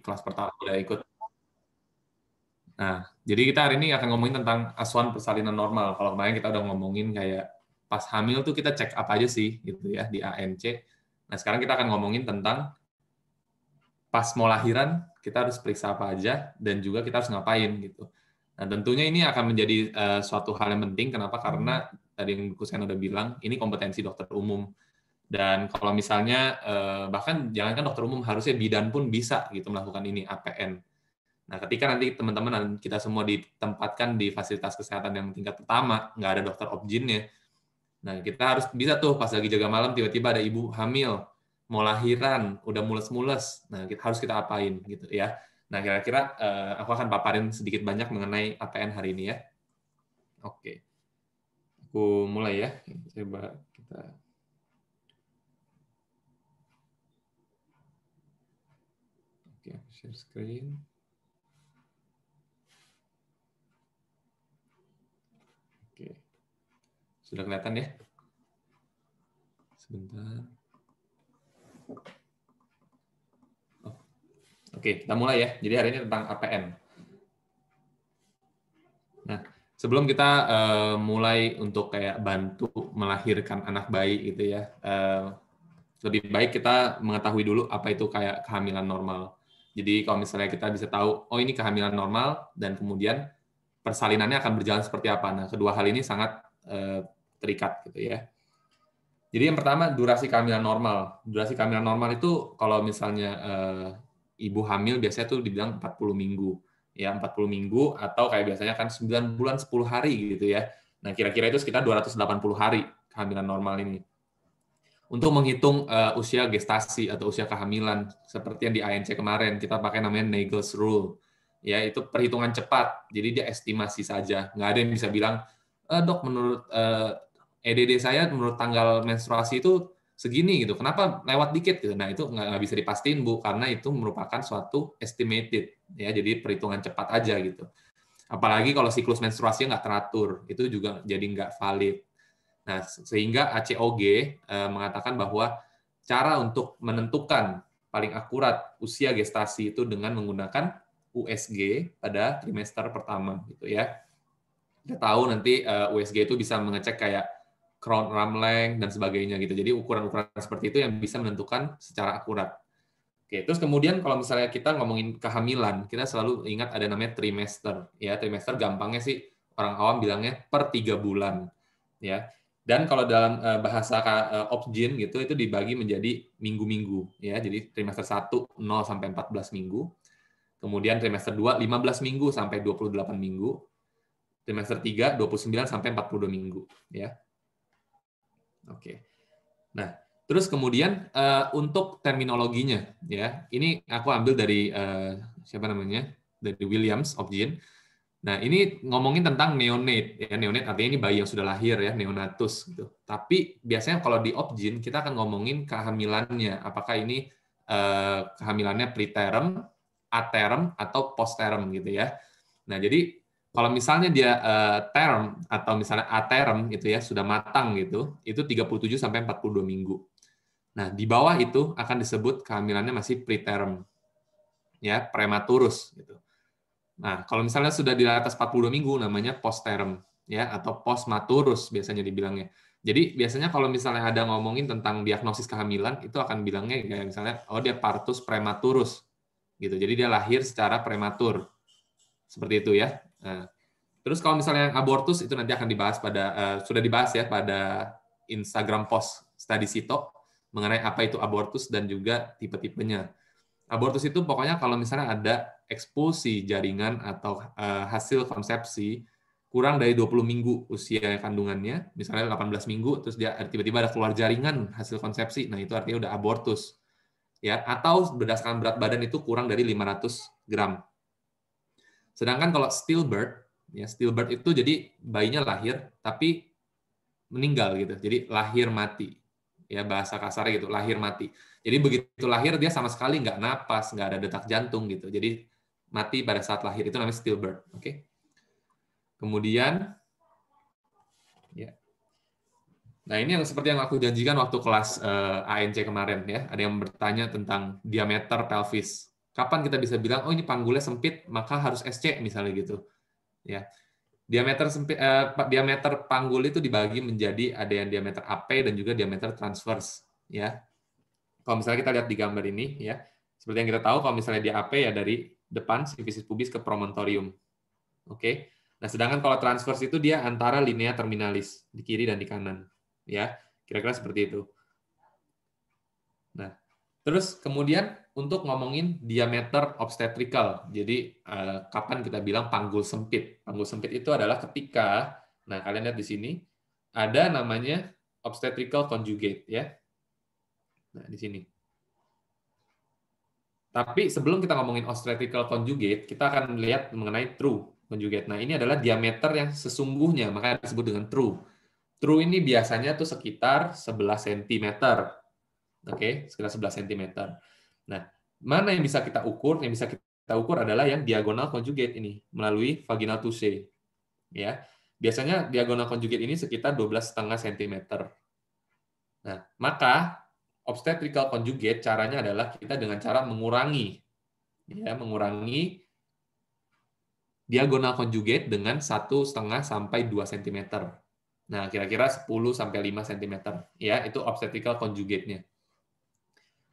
kelas pertama udah ikut. Nah, jadi kita hari ini akan ngomongin tentang asuhan persalinan normal. Kalau kemarin kita udah ngomongin kayak pas hamil tuh kita cek apa aja sih gitu ya di ANC. Nah, sekarang kita akan ngomongin tentang pas mau lahiran kita harus periksa apa aja dan juga kita harus ngapain gitu. Nah, tentunya ini akan menjadi uh, suatu hal yang penting kenapa? Karena hmm. tadi yang Kusena udah bilang, ini kompetensi dokter umum dan kalau misalnya eh, bahkan jangankan dokter umum harusnya bidan pun bisa gitu melakukan ini APN. Nah, ketika nanti teman-teman kita semua ditempatkan di fasilitas kesehatan yang tingkat pertama, nggak ada dokter objinnya. Nah, kita harus bisa tuh pas lagi jaga malam tiba-tiba ada ibu hamil, mau lahiran, udah mules-mules. Nah, kita harus kita apain gitu ya. Nah, kira-kira eh, aku akan paparin sedikit banyak mengenai APN hari ini ya. Oke. Aku mulai ya. Coba kita share screen. Oke. Sudah kelihatan ya? Sebentar. Oh. Oke, kita mulai ya. Jadi hari ini tentang APN. Nah, sebelum kita uh, mulai untuk kayak bantu melahirkan anak bayi gitu ya, uh, lebih baik kita mengetahui dulu apa itu kayak kehamilan normal. Jadi kalau misalnya kita bisa tahu, oh ini kehamilan normal dan kemudian persalinannya akan berjalan seperti apa. Nah, kedua hal ini sangat eh, terikat gitu ya. Jadi yang pertama durasi kehamilan normal. Durasi kehamilan normal itu kalau misalnya eh, ibu hamil biasanya tuh dibilang 40 minggu. Ya, 40 minggu atau kayak biasanya kan 9 bulan 10 hari gitu ya. Nah, kira-kira itu sekitar 280 hari kehamilan normal ini untuk menghitung uh, usia gestasi atau usia kehamilan seperti yang di ANC kemarin kita pakai namanya Nagel's rule ya itu perhitungan cepat jadi dia estimasi saja nggak ada yang bisa bilang e, dok menurut uh, eh, EDD saya menurut tanggal menstruasi itu segini gitu kenapa lewat dikit gitu nah itu nggak, bisa dipastiin bu karena itu merupakan suatu estimated ya jadi perhitungan cepat aja gitu apalagi kalau siklus menstruasi nggak teratur itu juga jadi nggak valid Nah, sehingga ACOG eh, mengatakan bahwa cara untuk menentukan paling akurat usia gestasi itu dengan menggunakan USG pada trimester pertama gitu ya. Kita tahu nanti eh, USG itu bisa mengecek kayak crown ram length dan sebagainya gitu. Jadi ukuran-ukuran seperti itu yang bisa menentukan secara akurat. Oke, terus kemudian kalau misalnya kita ngomongin kehamilan, kita selalu ingat ada namanya trimester. Ya, trimester gampangnya sih orang awam bilangnya per tiga bulan. Ya, dan kalau dalam eh, bahasa uh, eh, opjin gitu itu dibagi menjadi minggu-minggu ya. Jadi trimester 1 0 sampai 14 minggu. Kemudian trimester 2 15 minggu sampai 28 minggu. Trimester 3 29 sampai 42 minggu ya. Oke. Nah, terus kemudian eh, untuk terminologinya ya. Ini aku ambil dari siapa namanya? dari Williams Opjin. Nah, ini ngomongin tentang neonate. Ya, neonate artinya ini bayi yang sudah lahir ya, neonatus gitu. Tapi biasanya kalau di opjin kita akan ngomongin kehamilannya, apakah ini eh, kehamilannya preterm, aterm atau posterm gitu ya. Nah, jadi kalau misalnya dia eh, term atau misalnya aterm gitu ya sudah matang gitu, itu 37 sampai 42 minggu. Nah, di bawah itu akan disebut kehamilannya masih preterm. Ya, prematurus gitu. Nah, kalau misalnya sudah di atas 42 minggu namanya post term ya atau post maturus biasanya dibilangnya. Jadi biasanya kalau misalnya ada ngomongin tentang diagnosis kehamilan itu akan bilangnya kayak misalnya oh dia partus prematurus gitu. Jadi dia lahir secara prematur. Seperti itu ya. Nah, terus kalau misalnya yang abortus itu nanti akan dibahas pada uh, sudah dibahas ya pada Instagram post study Sito mengenai apa itu abortus dan juga tipe-tipenya. Abortus itu pokoknya kalau misalnya ada eksposi jaringan atau eh, hasil konsepsi kurang dari 20 minggu usia kandungannya, misalnya 18 minggu, terus dia tiba-tiba ada keluar jaringan hasil konsepsi, nah itu artinya udah abortus. ya Atau berdasarkan berat badan itu kurang dari 500 gram. Sedangkan kalau stillbirth, ya stillbirth itu jadi bayinya lahir tapi meninggal gitu, jadi lahir mati ya bahasa kasarnya gitu lahir mati jadi begitu lahir dia sama sekali nggak napas nggak ada detak jantung gitu jadi mati pada saat lahir itu namanya stillbirth oke okay? kemudian ya nah ini yang seperti yang aku janjikan waktu kelas uh, eh, ANC kemarin ya ada yang bertanya tentang diameter pelvis kapan kita bisa bilang oh ini panggulnya sempit maka harus SC misalnya gitu ya diameter sempit, eh, diameter panggul itu dibagi menjadi ada yang diameter AP dan juga diameter transverse ya. Kalau misalnya kita lihat di gambar ini ya, seperti yang kita tahu kalau misalnya di AP ya dari depan sifisis pubis ke promontorium. Oke. Okay? Nah, sedangkan kalau transverse itu dia antara linea terminalis di kiri dan di kanan, ya. Kira-kira seperti itu. Nah, terus kemudian untuk ngomongin diameter obstetrical. Jadi eh, kapan kita bilang panggul sempit? Panggul sempit itu adalah ketika nah kalian lihat di sini ada namanya obstetrical conjugate ya. Nah, di sini. Tapi sebelum kita ngomongin obstetrical conjugate, kita akan melihat mengenai true conjugate. Nah, ini adalah diameter yang sesungguhnya, makanya disebut dengan true. True ini biasanya tuh sekitar 11 cm. Oke, okay? sekitar 11 cm. Nah, mana yang bisa kita ukur? Yang bisa kita ukur adalah yang diagonal conjugate ini melalui vaginal touche. Ya. Biasanya diagonal conjugate ini sekitar 12,5 cm. Nah, maka obstetrical conjugate caranya adalah kita dengan cara mengurangi ya mengurangi diagonal conjugate dengan satu setengah sampai 2 cm. Nah, kira-kira 10 sampai 5 cm ya, itu obstetrical conjugate-nya.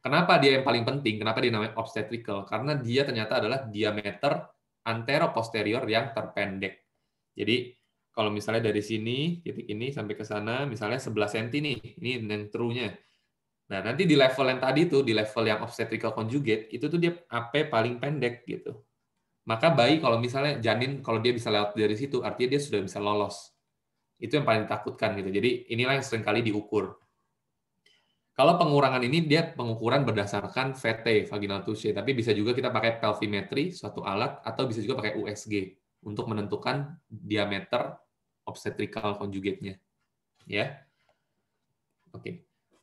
Kenapa dia yang paling penting? Kenapa dinamai namanya obstetrical? Karena dia ternyata adalah diameter antero posterior yang terpendek. Jadi kalau misalnya dari sini titik ini sampai ke sana misalnya 11 cm nih, ini yang true-nya. Nah, nanti di level yang tadi itu, di level yang obstetrical conjugate, itu tuh dia AP paling pendek gitu. Maka bayi kalau misalnya janin kalau dia bisa lewat dari situ, artinya dia sudah bisa lolos. Itu yang paling ditakutkan gitu. Jadi inilah yang sering kali diukur. Kalau pengurangan ini dia pengukuran berdasarkan VT vaginal touche, tapi bisa juga kita pakai pelvimetri suatu alat atau bisa juga pakai USG untuk menentukan diameter obstetrical conjugate-nya. Ya. Oke. Okay.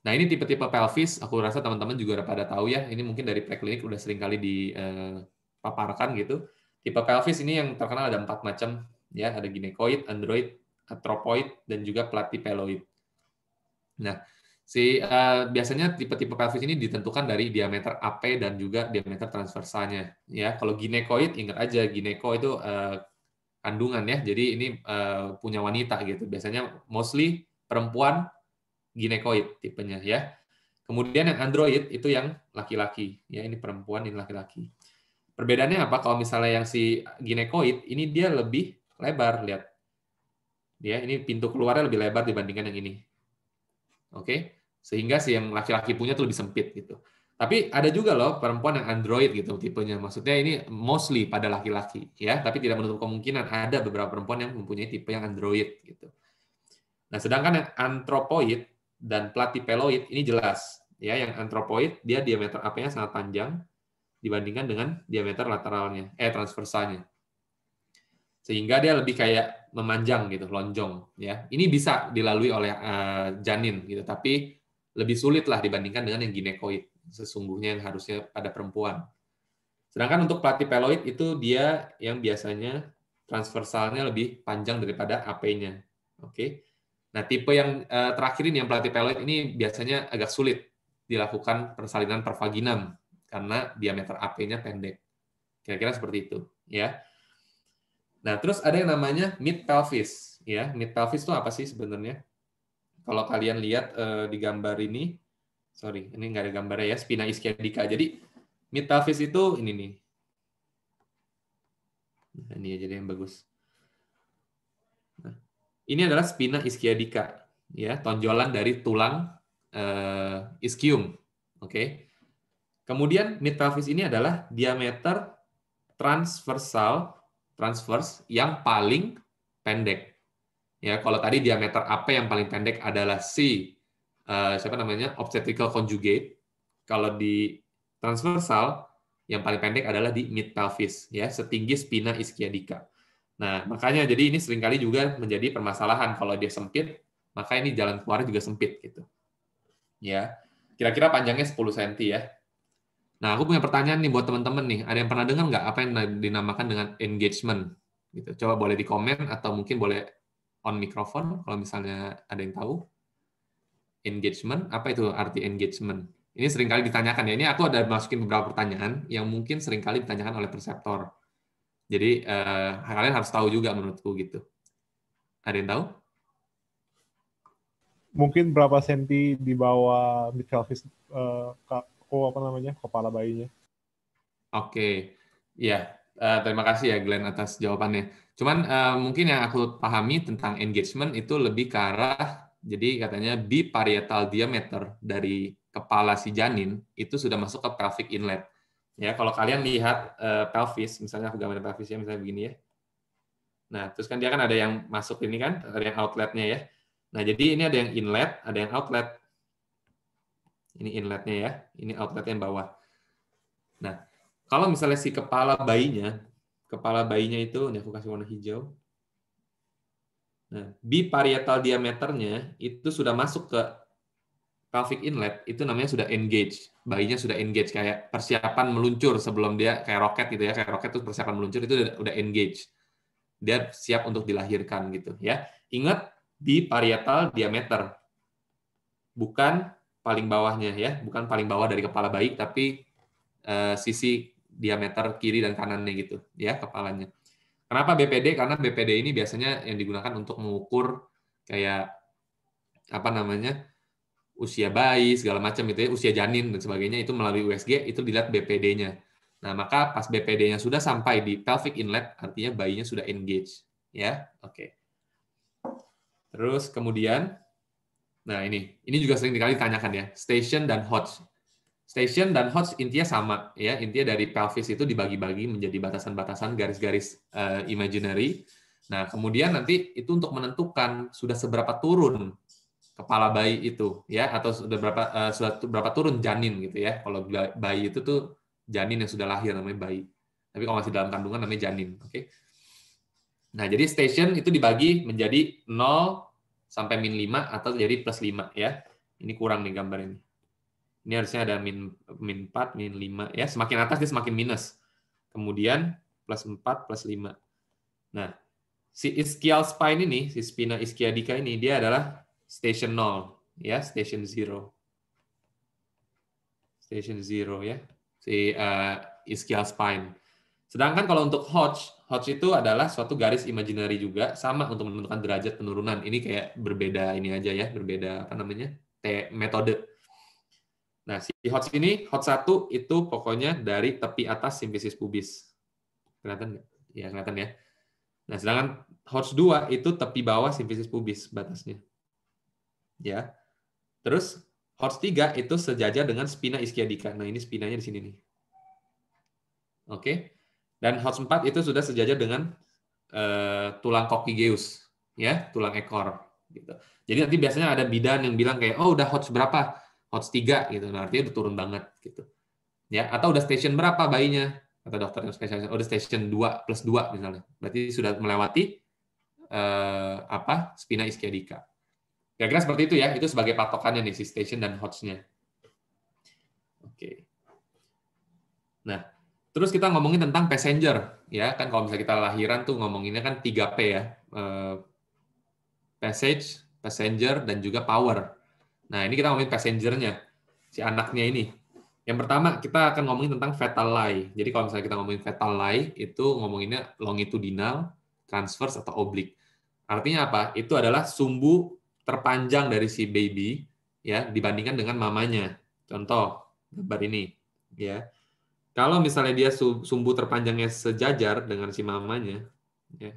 Nah ini tipe-tipe pelvis, aku rasa teman-teman juga pada tahu ya, ini mungkin dari preklinik udah sering kali dipaparkan eh, gitu. Tipe pelvis ini yang terkenal ada empat macam, ya ada ginekoid, android, atropoid, dan juga platypeloid. Nah, si uh, biasanya tipe-tipe pelvis ini ditentukan dari diameter AP dan juga diameter transversalnya. Ya, kalau ginekoid ingat aja gineko itu uh, kandungan ya, jadi ini uh, punya wanita gitu. Biasanya mostly perempuan ginekoid tipenya ya. Kemudian yang android itu yang laki-laki ya ini perempuan ini laki-laki. Perbedaannya apa? Kalau misalnya yang si ginekoid ini dia lebih lebar lihat. Ya, ini pintu keluarnya lebih lebar dibandingkan yang ini. Oke. Sehingga si yang laki-laki punya tuh lebih sempit gitu. Tapi ada juga loh perempuan yang android gitu tipenya. Maksudnya ini mostly pada laki-laki ya, tapi tidak menutup kemungkinan ada beberapa perempuan yang mempunyai tipe yang android gitu. Nah, sedangkan yang antropoid dan plat ini jelas ya yang antropoid dia diameter AP-nya sangat panjang dibandingkan dengan diameter lateralnya eh transversalnya sehingga dia lebih kayak memanjang gitu lonjong ya ini bisa dilalui oleh uh, janin gitu tapi lebih sulit lah dibandingkan dengan yang ginekoid sesungguhnya yang harusnya pada perempuan sedangkan untuk plat itu dia yang biasanya transversalnya lebih panjang daripada AP-nya oke okay? Nah, tipe yang uh, terakhir ini yang pelatih peloid ini biasanya agak sulit dilakukan persalinan per vaginam karena diameter AP-nya pendek. Kira-kira seperti itu, ya. Nah, terus ada yang namanya mid pelvis, ya. Mid pelvis itu apa sih sebenarnya? Kalau kalian lihat uh, di gambar ini, sorry, ini nggak ada gambarnya ya, spina ischiadica. Jadi mid pelvis itu ini nih. Nah, ini aja deh yang bagus. Ini adalah spina ischiadica, ya, tonjolan dari tulang uh, ischium. Oke. Okay. Kemudian mid ini adalah diameter transversal transverse yang paling pendek. Ya, kalau tadi diameter apa yang paling pendek adalah C eh, siapa namanya? obstetrical conjugate. Kalau di transversal yang paling pendek adalah di mid pelvis ya, setinggi spina ischiadica. Nah, makanya jadi ini seringkali juga menjadi permasalahan kalau dia sempit, maka ini jalan keluar juga sempit gitu. Ya. Kira-kira panjangnya 10 cm ya. Nah, aku punya pertanyaan nih buat teman-teman nih. Ada yang pernah dengar nggak apa yang dinamakan dengan engagement? Gitu. Coba boleh di komen atau mungkin boleh on mikrofon kalau misalnya ada yang tahu. Engagement, apa itu arti engagement? Ini seringkali ditanyakan ya. Ini aku ada masukin beberapa pertanyaan yang mungkin seringkali ditanyakan oleh perseptor jadi uh, kalian harus tahu juga menurutku gitu. Ada yang tahu? Mungkin berapa senti di bawah midcalvis uh, oh, apa namanya kepala bayinya? Oke, okay. ya yeah. uh, terima kasih ya Glenn atas jawabannya. Cuman uh, mungkin yang aku pahami tentang engagement itu lebih ke arah jadi katanya biparietal diameter dari kepala si janin itu sudah masuk ke traffic inlet. Ya, kalau kalian lihat uh, pelvis, misalnya aku gambar pelvis ya, misalnya begini ya. Nah, terus kan dia kan ada yang masuk ini kan, ada yang outletnya ya. Nah, jadi ini ada yang inlet, ada yang outlet. Ini inletnya ya, ini outlet yang bawah. Nah, kalau misalnya si kepala bayinya, kepala bayinya itu, ini aku kasih warna hijau. Nah, biparietal diameternya itu sudah masuk ke pelvic inlet itu namanya sudah engage. Bayinya sudah engage kayak persiapan meluncur sebelum dia kayak roket gitu ya, kayak roket terus persiapan meluncur itu udah, engage. Dia siap untuk dilahirkan gitu ya. Ingat di parietal diameter. Bukan paling bawahnya ya, bukan paling bawah dari kepala bayi tapi eh, sisi diameter kiri dan kanannya gitu ya kepalanya. Kenapa BPD? Karena BPD ini biasanya yang digunakan untuk mengukur kayak apa namanya? usia bayi segala macam itu ya, usia janin dan sebagainya itu melalui USG itu dilihat BPD-nya. Nah, maka pas BPD-nya sudah sampai di pelvic inlet artinya bayinya sudah engage ya. Oke. Okay. Terus kemudian nah ini, ini juga sering dikali tanyakan ya, station dan Hodge. Station dan Hodge intinya sama ya, intinya dari pelvis itu dibagi-bagi menjadi batasan-batasan garis-garis uh, imaginary. Nah, kemudian nanti itu untuk menentukan sudah seberapa turun kepala bayi itu ya atau sudah berapa uh, sudah berapa turun janin gitu ya kalau bayi itu tuh janin yang sudah lahir namanya bayi tapi kalau masih dalam kandungan namanya janin oke okay? nah jadi station itu dibagi menjadi 0 sampai min 5 atau jadi plus 5 ya ini kurang nih gambar ini ini harusnya ada min min 4 min 5 ya semakin atas dia semakin minus kemudian plus 4 plus 5 nah si ischial spine ini si spina ischiadica ini dia adalah station 0 ya, station 0. Station 0 ya. Si uh, eh, ischial spine. Sedangkan kalau untuk Hodge, Hodge itu adalah suatu garis imaginary juga sama untuk menentukan derajat penurunan. Ini kayak berbeda ini aja ya, berbeda apa namanya? T metode. Nah, si Hodge ini Hodge satu itu pokoknya dari tepi atas simfisis pubis. Kelihatan nggak? Ya, kelihatan ya. Nah, sedangkan Hodge dua itu tepi bawah simfisis pubis batasnya ya. Terus Horse 3 itu sejajar dengan Spina Ischiadika. Nah, ini spinanya di sini nih. Oke. Dan Horse 4 itu sudah sejajar dengan uh, tulang koki ya, tulang ekor gitu. Jadi nanti biasanya ada bidan yang bilang kayak, "Oh, udah Horse berapa?" Horse 3 gitu. Nah, artinya udah turun banget gitu. Ya, atau udah station berapa bayinya? Kata dokter yang spesialis, "Oh, udah station 2 plus 2 misalnya." Berarti sudah melewati uh, apa? Spina Ischiadica. Kira-kira seperti itu ya, itu sebagai patokannya nih si station dan hotsnya. Oke. Nah, terus kita ngomongin tentang passenger ya, kan kalau misalnya kita lahiran tuh ngomonginnya kan 3P ya. Eh, passage, passenger dan juga power. Nah, ini kita ngomongin passengernya si anaknya ini. Yang pertama kita akan ngomongin tentang fetal lie. Jadi kalau misalnya kita ngomongin fetal lie itu ngomonginnya longitudinal, transverse atau oblique Artinya apa? Itu adalah sumbu terpanjang dari si baby ya dibandingkan dengan mamanya. Contoh gambar ini ya. Kalau misalnya dia sumbu terpanjangnya sejajar dengan si mamanya ya.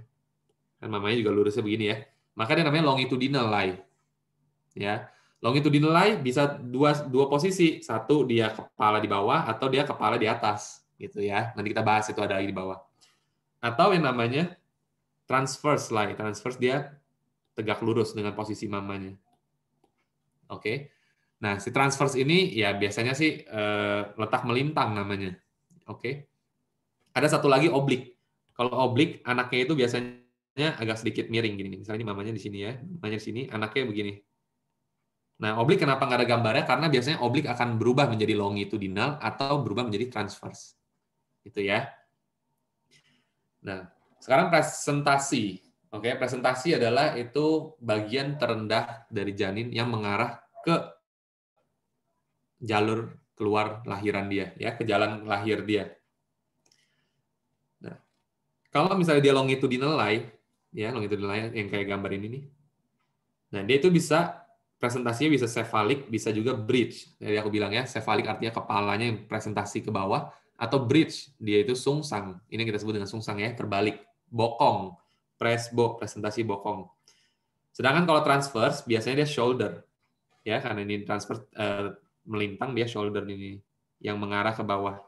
Kan mamanya juga lurusnya begini ya. Maka dia namanya longitudinal lie Ya. Longitudinal lie bisa dua dua posisi, satu dia kepala di bawah atau dia kepala di atas gitu ya. Nanti kita bahas itu ada lagi di bawah. Atau yang namanya transverse lie Transverse dia tegak lurus dengan posisi mamanya. Oke. Okay. Nah, si transverse ini ya biasanya sih eh, letak melintang namanya. Oke. Okay. Ada satu lagi oblik. Kalau oblik anaknya itu biasanya agak sedikit miring gini. Misalnya ini mamanya di sini ya, mamanya di sini, anaknya begini. Nah, oblik kenapa nggak ada gambarnya? Karena biasanya oblik akan berubah menjadi longitudinal atau berubah menjadi transverse. itu ya. Nah, sekarang presentasi. Oke, okay, presentasi adalah itu bagian terendah dari janin yang mengarah ke jalur keluar lahiran dia, ya, ke jalan lahir dia. Nah, kalau misalnya dia longitudinal line, ya, longitudinal line yang kayak gambar ini nih. Nah, dia itu bisa presentasinya bisa cefalik, bisa juga bridge. Jadi aku bilang ya, cefalik artinya kepalanya yang presentasi ke bawah atau bridge, dia itu sungsang. Ini yang kita sebut dengan sungsang ya, terbalik, bokong presbo, presentasi bokong. Sedangkan kalau transverse biasanya dia shoulder. Ya, karena ini transfer uh, melintang dia shoulder ini yang mengarah ke bawah.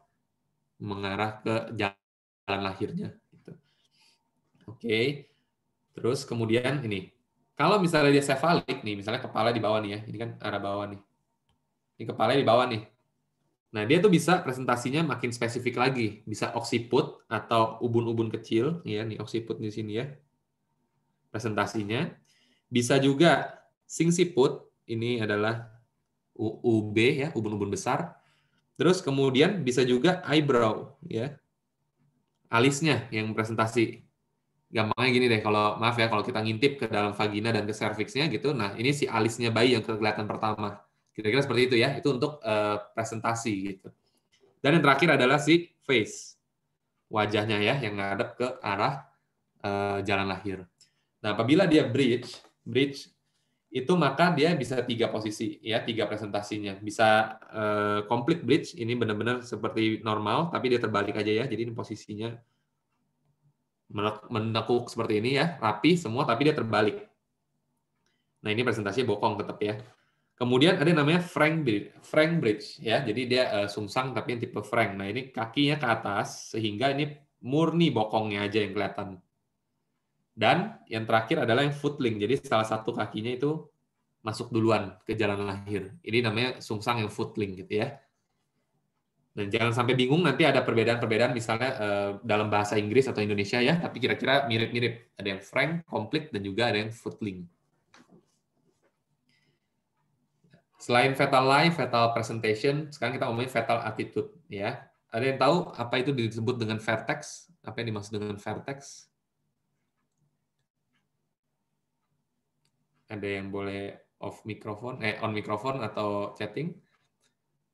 Mengarah ke jalan lahirnya gitu. Oke. Terus kemudian ini. Kalau misalnya dia cephalic nih, misalnya kepala di bawah nih ya. Ini kan arah bawah nih. Ini kepala di bawah nih. Nah, dia tuh bisa presentasinya makin spesifik lagi, bisa oksiput atau ubun-ubun kecil, ya nih oksiput di sini ya. Presentasinya bisa juga singsiput, ini adalah UB ya, ubun-ubun besar. Terus kemudian bisa juga eyebrow ya. Alisnya yang presentasi. Gampangnya gini deh, kalau maaf ya, kalau kita ngintip ke dalam vagina dan ke serviksnya gitu, nah ini si alisnya bayi yang kelihatan pertama Kira-kira seperti itu ya. Itu untuk uh, presentasi gitu. Dan yang terakhir adalah si face. Wajahnya ya yang ngadep ke arah uh, jalan lahir. Nah, apabila dia bridge, bridge itu maka dia bisa tiga posisi ya tiga presentasinya bisa uh, complete bridge ini benar-benar seperti normal tapi dia terbalik aja ya jadi ini posisinya menekuk seperti ini ya rapi semua tapi dia terbalik nah ini presentasinya bokong tetap ya Kemudian ada yang namanya Frank bridge, Frank bridge ya. Jadi dia uh, sungsang tapi yang tipe Frank. Nah, ini kakinya ke atas sehingga ini murni bokongnya aja yang kelihatan. Dan yang terakhir adalah yang footling. Jadi salah satu kakinya itu masuk duluan ke jalan lahir. Ini namanya sungsang yang footling gitu ya. Dan jangan sampai bingung nanti ada perbedaan-perbedaan misalnya uh, dalam bahasa Inggris atau Indonesia ya, tapi kira-kira mirip-mirip. Ada yang Frank, complete dan juga ada yang footling. Selain fatal lie, fatal presentation, sekarang kita ngomongin fatal attitude ya. Ada yang tahu apa itu disebut dengan vertex? Apa yang dimaksud dengan vertex? Ada yang boleh off mikrofon, eh on mikrofon atau chatting?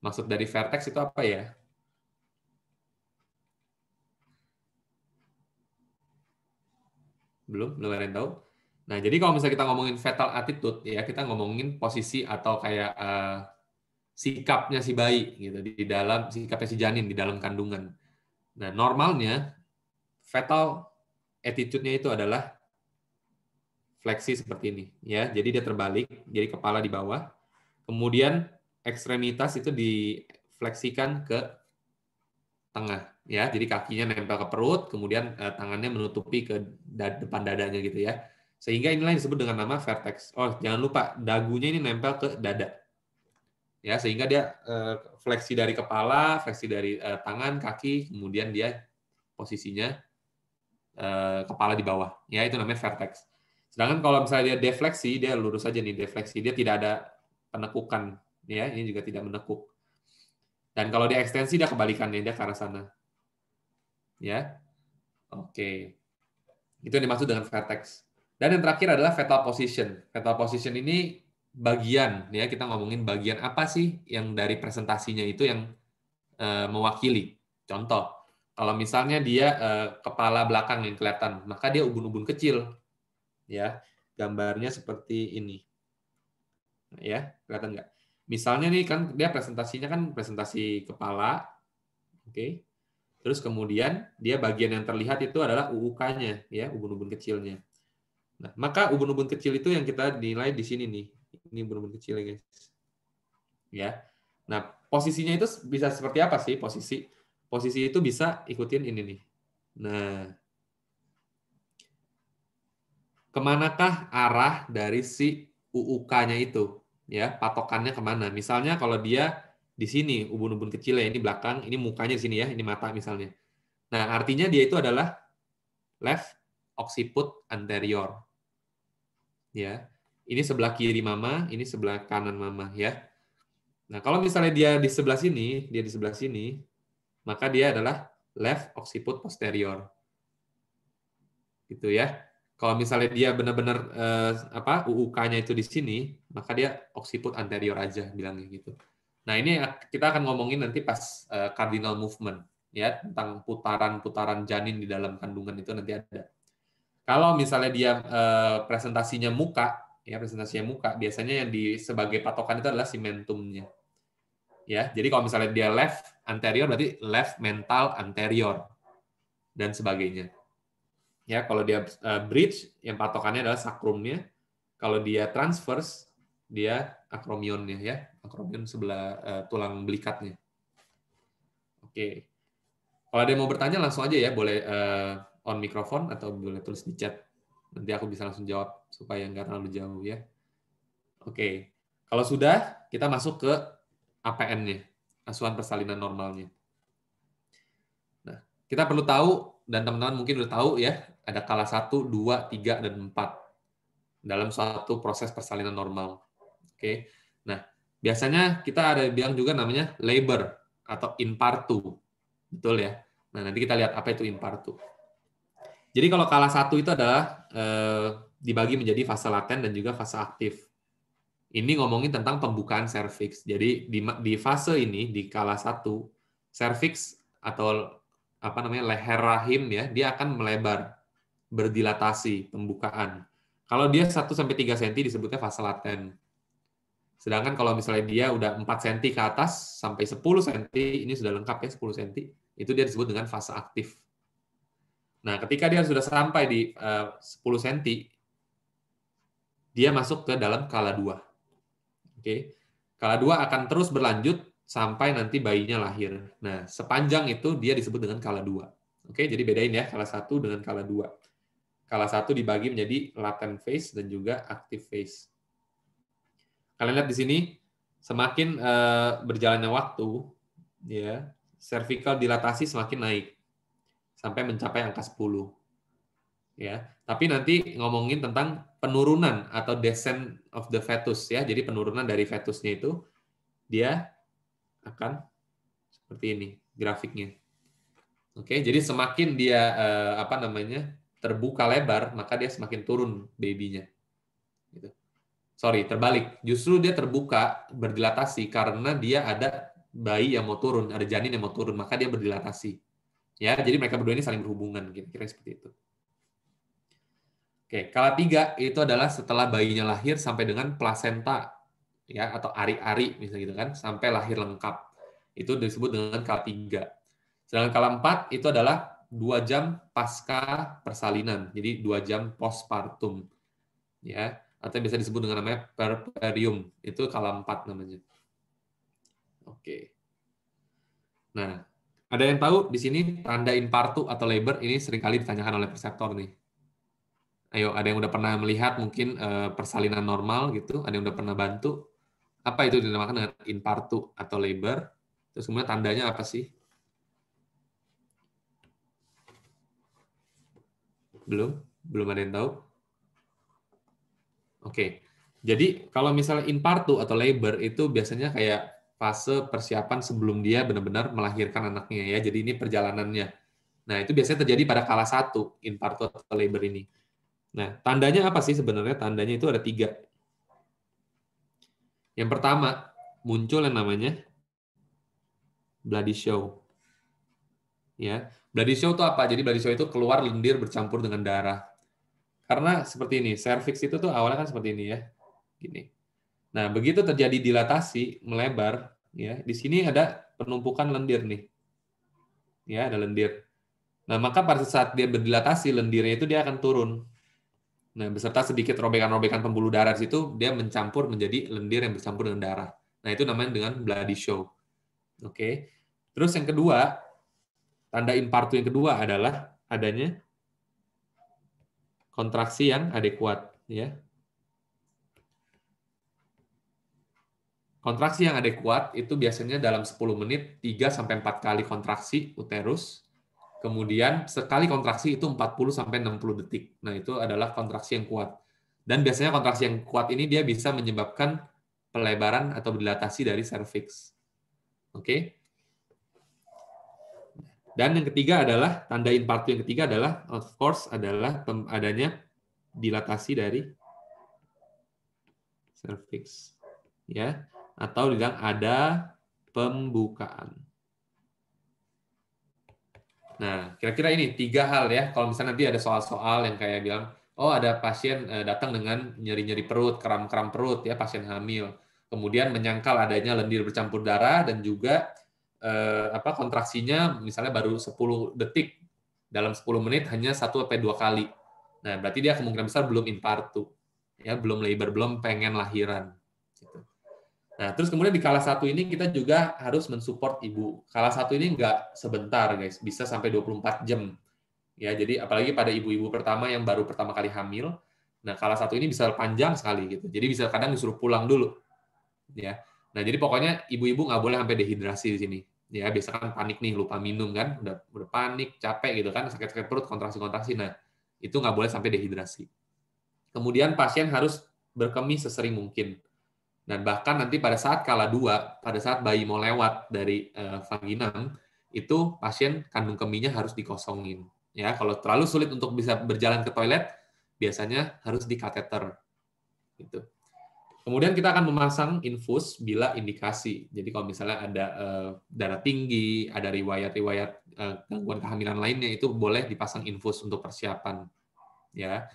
Maksud dari vertex itu apa ya? Belum, belum ada yang tahu. Nah, jadi kalau misalnya kita ngomongin fetal attitude ya, kita ngomongin posisi atau kayak uh, sikapnya si bayi gitu di dalam sikapnya si janin di dalam kandungan. Nah, normalnya fetal attitude-nya itu adalah fleksi seperti ini ya. Jadi dia terbalik, jadi kepala di bawah. Kemudian ekstremitas itu difleksikan ke tengah ya. Jadi kakinya nempel ke perut, kemudian eh, tangannya menutupi ke da depan dadanya gitu ya. Sehingga inilah yang disebut dengan nama vertex. Oh, jangan lupa dagunya ini nempel ke dada. Ya, sehingga dia eh, fleksi dari kepala, fleksi dari eh, tangan, kaki, kemudian dia posisinya eh, kepala di bawah. Ya, itu namanya vertex. Sedangkan kalau misalnya dia defleksi, dia lurus saja nih defleksi, dia tidak ada penekukan, ya ini juga tidak menekuk. Dan kalau dia ekstensi, dia kebalikannya, dia ke arah sana. Ya, oke. Itu yang dimaksud dengan vertex. Dan yang terakhir adalah fetal position. Fetal position ini bagian, ya kita ngomongin bagian apa sih yang dari presentasinya itu yang uh, mewakili. Contoh, kalau misalnya dia uh, kepala belakang yang kelihatan, maka dia ubun-ubun kecil, ya gambarnya seperti ini, ya kelihatan nggak? Misalnya nih kan dia presentasinya kan presentasi kepala, oke. Okay? Terus kemudian dia bagian yang terlihat itu adalah UUK-nya, ya ubun-ubun kecilnya Nah, maka ubun-ubun kecil itu yang kita nilai di sini nih. Ini ubun-ubun kecil ya, guys. Ya. Nah, posisinya itu bisa seperti apa sih posisi? Posisi itu bisa ikutin ini nih. Nah, kemanakah arah dari si UUK-nya itu? Ya, patokannya kemana? Misalnya kalau dia di sini, ubun-ubun kecil ya, ini belakang, ini mukanya di sini ya, ini mata misalnya. Nah, artinya dia itu adalah left occiput anterior ya. Ini sebelah kiri mama, ini sebelah kanan mama ya. Nah, kalau misalnya dia di sebelah sini, dia di sebelah sini, maka dia adalah left occiput posterior. Gitu ya. Kalau misalnya dia benar-benar eh, apa UUK-nya itu di sini, maka dia occiput anterior aja bilangnya gitu. Nah, ini kita akan ngomongin nanti pas eh, cardinal movement ya tentang putaran-putaran janin di dalam kandungan itu nanti ada. Kalau misalnya dia eh, presentasinya muka, ya presentasinya muka, biasanya yang di sebagai patokan itu adalah simentumnya. Ya, jadi kalau misalnya dia left anterior berarti left mental anterior dan sebagainya. Ya, kalau dia eh, bridge yang patokannya adalah sakrumnya. Kalau dia transverse dia akromionnya ya, akromion sebelah eh, tulang belikatnya. Oke. Kalau ada yang mau bertanya langsung aja ya, boleh on mikrofon atau boleh tulis di chat. Nanti aku bisa langsung jawab supaya nggak terlalu jauh ya. Oke, kalau sudah kita masuk ke APN-nya, asuhan persalinan normalnya. Nah, kita perlu tahu dan teman-teman mungkin udah tahu ya, ada kala satu, dua, tiga dan empat dalam suatu proses persalinan normal. Oke. Nah, biasanya kita ada bilang juga namanya labor atau in partu. Betul ya? Nah, nanti kita lihat apa itu in partu. Jadi kalau kalah satu itu adalah eh, dibagi menjadi fase laten dan juga fase aktif. Ini ngomongin tentang pembukaan serviks. Jadi di, di fase ini di kalah satu serviks atau apa namanya leher rahim ya dia akan melebar berdilatasi pembukaan. Kalau dia 1 sampai tiga senti disebutnya fase laten. Sedangkan kalau misalnya dia udah 4 cm ke atas sampai 10 cm ini sudah lengkap ya 10 cm itu dia disebut dengan fase aktif. Nah, ketika dia sudah sampai di uh, 10 cm, dia masuk ke dalam kala dua. Oke. Okay. Kala dua akan terus berlanjut sampai nanti bayinya lahir. Nah, sepanjang itu dia disebut dengan kala dua. Oke, okay, jadi bedain ya kala satu dengan kala dua. Kala satu dibagi menjadi latent phase dan juga active phase. Kalian lihat di sini semakin uh, berjalannya waktu ya, cervical dilatasi semakin naik sampai mencapai angka 10. Ya, tapi nanti ngomongin tentang penurunan atau descent of the fetus ya. Jadi penurunan dari fetusnya itu dia akan seperti ini grafiknya. Oke, jadi semakin dia eh, apa namanya? terbuka lebar, maka dia semakin turun babynya. Gitu. Sorry, terbalik. Justru dia terbuka, berdilatasi karena dia ada bayi yang mau turun, ada janin yang mau turun, maka dia berdilatasi. Ya, jadi mereka berdua ini saling berhubungan kira-kira seperti itu. Oke, kala tiga itu adalah setelah bayinya lahir sampai dengan plasenta ya atau ari-ari misalnya gitu kan sampai lahir lengkap. Itu disebut dengan kala tiga. Sedangkan kala empat itu adalah dua jam pasca persalinan. Jadi dua jam postpartum. Ya, atau yang biasa disebut dengan namanya perperium. Itu kala empat namanya. Oke. Nah, ada yang tahu di sini tanda impartu atau labor ini seringkali ditanyakan oleh perseptor nih. Ayo, ada yang udah pernah melihat mungkin eh, persalinan normal gitu, ada yang udah pernah bantu. Apa itu dinamakan dengan impartu atau labor? Terus kemudian tandanya apa sih? Belum? Belum ada yang tahu? Oke. Okay. Jadi kalau misalnya impartu atau labor itu biasanya kayak fase persiapan sebelum dia benar-benar melahirkan anaknya ya. Jadi ini perjalanannya. Nah, itu biasanya terjadi pada kala satu atau labor ini. Nah, tandanya apa sih sebenarnya? Tandanya itu ada tiga. Yang pertama, muncul yang namanya bloody show. Ya, bloody show itu apa? Jadi bloody show itu keluar lendir bercampur dengan darah. Karena seperti ini, cervix itu tuh awalnya kan seperti ini ya. Gini Nah, begitu terjadi dilatasi melebar, ya di sini ada penumpukan lendir nih. Ya, ada lendir. Nah, maka pada saat dia berdilatasi lendirnya itu dia akan turun. Nah, beserta sedikit robekan-robekan pembuluh darah di situ dia mencampur menjadi lendir yang bercampur dengan darah. Nah, itu namanya dengan bloody show. Oke. Terus yang kedua, tanda impartu yang kedua adalah adanya kontraksi yang adekuat ya Kontraksi yang adekuat itu biasanya dalam 10 menit 3 sampai 4 kali kontraksi uterus. Kemudian sekali kontraksi itu 40 sampai 60 detik. Nah, itu adalah kontraksi yang kuat. Dan biasanya kontraksi yang kuat ini dia bisa menyebabkan pelebaran atau dilatasi dari serviks. Oke. Okay? Dan yang ketiga adalah tanda infarktu yang ketiga adalah of course adalah adanya dilatasi dari serviks, Ya atau bilang ada pembukaan. Nah, kira-kira ini tiga hal ya. Kalau misalnya nanti ada soal-soal yang kayak bilang, oh ada pasien eh, datang dengan nyeri-nyeri perut, kram-kram perut ya pasien hamil. Kemudian menyangkal adanya lendir bercampur darah dan juga eh, apa kontraksinya misalnya baru 10 detik dalam 10 menit hanya satu sampai dua kali. Nah, berarti dia kemungkinan besar belum infartu. ya belum labor, belum pengen lahiran. Nah, terus kemudian di kala satu ini kita juga harus mensupport ibu. Kala satu ini nggak sebentar, guys. Bisa sampai 24 jam. Ya, jadi apalagi pada ibu-ibu pertama yang baru pertama kali hamil. Nah, kala satu ini bisa panjang sekali gitu. Jadi bisa kadang disuruh pulang dulu. Ya. Nah, jadi pokoknya ibu-ibu nggak boleh sampai dehidrasi di sini. Ya, biasa kan panik nih, lupa minum kan, udah, udah panik, capek gitu kan, sakit-sakit perut, kontraksi-kontraksi. Nah, itu nggak boleh sampai dehidrasi. Kemudian pasien harus berkemih sesering mungkin dan bahkan nanti pada saat kala dua, pada saat bayi mau lewat dari uh, vaginam, itu pasien kandung kemihnya harus dikosongin. Ya, kalau terlalu sulit untuk bisa berjalan ke toilet, biasanya harus dikateter. Gitu. Kemudian kita akan memasang infus bila indikasi. Jadi kalau misalnya ada uh, darah tinggi, ada riwayat-riwayat uh, gangguan kehamilan lainnya itu boleh dipasang infus untuk persiapan. Ya.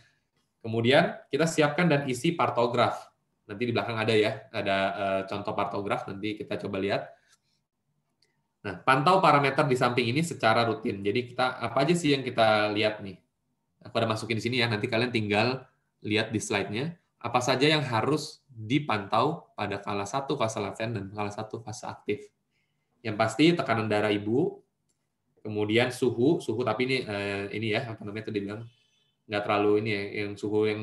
Kemudian kita siapkan dan isi partograf. Nanti di belakang ada ya, ada uh, contoh partograf, nanti kita coba lihat. Nah, pantau parameter di samping ini secara rutin. Jadi kita apa aja sih yang kita lihat nih? Aku ada masukin di sini ya, nanti kalian tinggal lihat di slide-nya. Apa saja yang harus dipantau pada kala satu fase laten dan kala satu fase aktif. Yang pasti tekanan darah ibu, kemudian suhu, suhu tapi ini eh, ini ya apa namanya itu dibilang nggak terlalu ini ya, yang suhu yang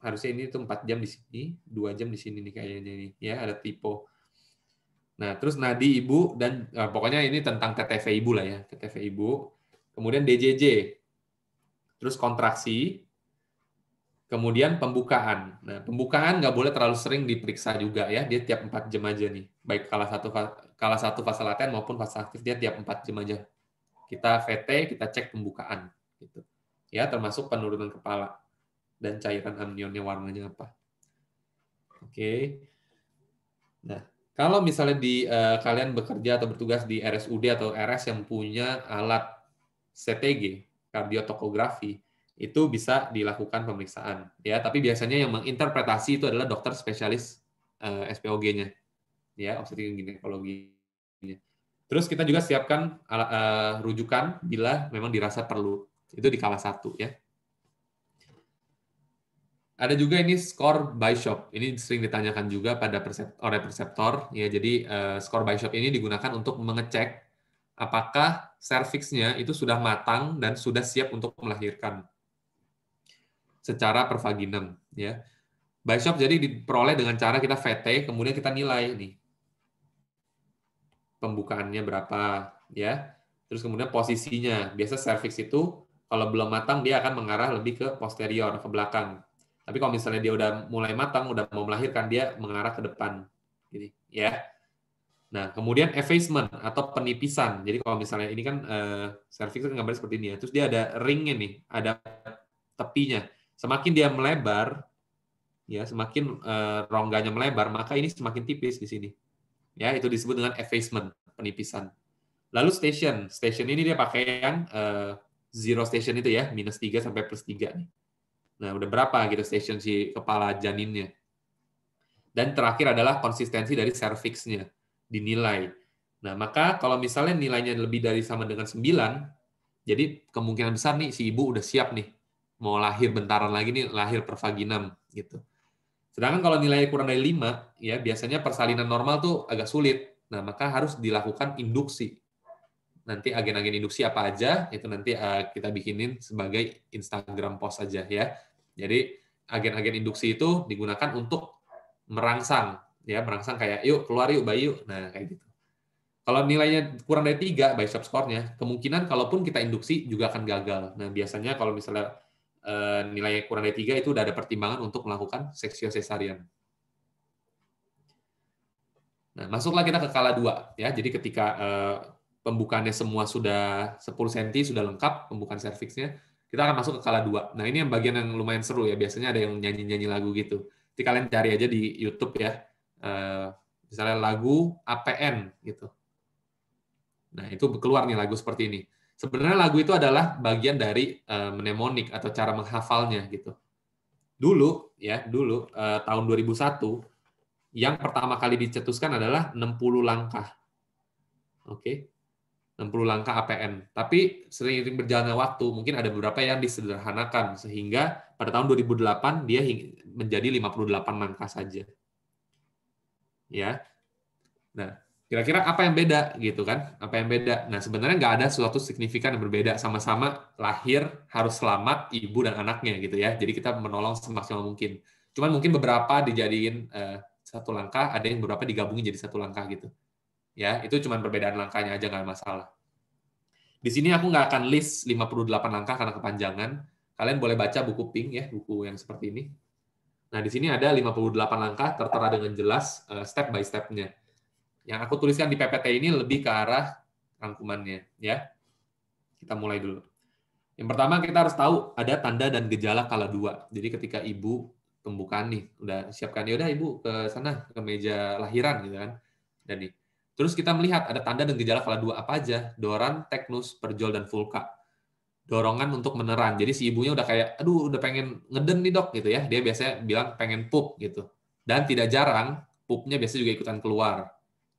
harusnya ini tuh 4 jam di sini, 2 jam di sini nih kayaknya nih. Ya, ada typo Nah, terus nadi ibu dan nah, pokoknya ini tentang TTV ibu lah ya, TTV ibu. Kemudian DJJ. Terus kontraksi. Kemudian pembukaan. Nah, pembukaan nggak boleh terlalu sering diperiksa juga ya. Dia tiap 4 jam aja nih. Baik kala satu kala satu fase laten maupun fase aktif dia tiap 4 jam aja. Kita VT, kita cek pembukaan gitu. Ya, termasuk penurunan kepala dan cairan amnionnya warnanya apa. Oke. Okay. Nah, kalau misalnya di uh, kalian bekerja atau bertugas di RSUD atau RS yang punya alat CTG, kardiotokografi, itu bisa dilakukan pemeriksaan ya, tapi biasanya yang menginterpretasi itu adalah dokter spesialis uh, eh, SPOG-nya. Ya, obstetrik ginekologi. Terus kita juga siapkan uh, rujukan bila memang dirasa perlu. Itu di kala satu ya. Ada juga ini skor buy shop. Ini sering ditanyakan juga pada persept oleh perseptor. Ya, jadi uh, score buy shop ini digunakan untuk mengecek apakah serviksnya itu sudah matang dan sudah siap untuk melahirkan secara pervaginum. Ya, buy shop jadi diperoleh dengan cara kita VT, kemudian kita nilai nih pembukaannya berapa, ya. Terus kemudian posisinya. Biasa serviks itu kalau belum matang dia akan mengarah lebih ke posterior ke belakang tapi kalau misalnya dia udah mulai matang, udah mau melahirkan, dia mengarah ke depan. gitu, ya. Nah, kemudian effacement atau penipisan. Jadi kalau misalnya ini kan uh, cervix kan gambarnya seperti ini ya. Terus dia ada ringnya nih, ada tepinya. Semakin dia melebar, ya semakin uh, rongganya melebar, maka ini semakin tipis di sini. Ya, itu disebut dengan effacement, penipisan. Lalu station. Station ini dia pakai yang uh, zero station itu ya, minus 3 sampai plus 3 nih. Nah, udah berapa gitu station si kepala janinnya. Dan terakhir adalah konsistensi dari serviksnya dinilai. Nah, maka kalau misalnya nilainya lebih dari sama dengan 9, jadi kemungkinan besar nih si ibu udah siap nih mau lahir bentaran lagi nih lahir per pervaginam gitu. Sedangkan kalau nilainya kurang dari 5, ya biasanya persalinan normal tuh agak sulit. Nah, maka harus dilakukan induksi nanti agen-agen induksi apa aja itu nanti eh, kita bikinin sebagai Instagram post aja ya. Jadi agen-agen induksi itu digunakan untuk merangsang ya, merangsang kayak yuk keluar yuk bayu. Nah, kayak gitu. Kalau nilainya kurang dari tiga by shop score-nya, kemungkinan kalaupun kita induksi juga akan gagal. Nah, biasanya kalau misalnya uh, nilainya kurang dari tiga itu udah ada pertimbangan untuk melakukan seksio cesarian. Nah, masuklah kita ke kala dua ya. Jadi ketika eh, pembukaannya semua sudah 10 cm, sudah lengkap pembukaan serviksnya, kita akan masuk ke kala dua. Nah ini yang bagian yang lumayan seru ya, biasanya ada yang nyanyi-nyanyi lagu gitu. Jadi kalian cari aja di YouTube ya, eh, misalnya lagu APN gitu. Nah itu keluar nih lagu seperti ini. Sebenarnya lagu itu adalah bagian dari eh, mnemonik atau cara menghafalnya gitu. Dulu ya, dulu eh, tahun 2001 yang pertama kali dicetuskan adalah 60 langkah. Oke. 60 langkah APN. Tapi sering-sering berjalannya waktu, mungkin ada beberapa yang disederhanakan sehingga pada tahun 2008 dia menjadi 58 langkah saja. Ya. Nah, kira-kira apa yang beda gitu kan? Apa yang beda? Nah, sebenarnya nggak ada sesuatu signifikan yang berbeda. Sama-sama lahir harus selamat ibu dan anaknya gitu ya. Jadi kita menolong semaksimal mungkin. Cuman mungkin beberapa dijadiin uh, satu langkah, ada yang beberapa digabungin jadi satu langkah gitu ya itu cuma perbedaan langkahnya aja nggak masalah di sini aku nggak akan list 58 langkah karena kepanjangan kalian boleh baca buku pink ya buku yang seperti ini nah di sini ada 58 langkah tertera dengan jelas eh, step by stepnya yang aku tuliskan di PPT ini lebih ke arah rangkumannya ya kita mulai dulu yang pertama kita harus tahu ada tanda dan gejala kala dua. Jadi ketika ibu pembukaan nih, udah siapkan ya udah ibu ke sana ke meja lahiran gitu kan. Dan nih Terus kita melihat ada tanda dan gejala kalau dua apa aja, doran, teknus, perjol, dan vulka. Dorongan untuk meneran. Jadi si ibunya udah kayak, aduh udah pengen ngeden nih dok gitu ya. Dia biasanya bilang pengen pup gitu. Dan tidak jarang pupnya biasanya juga ikutan keluar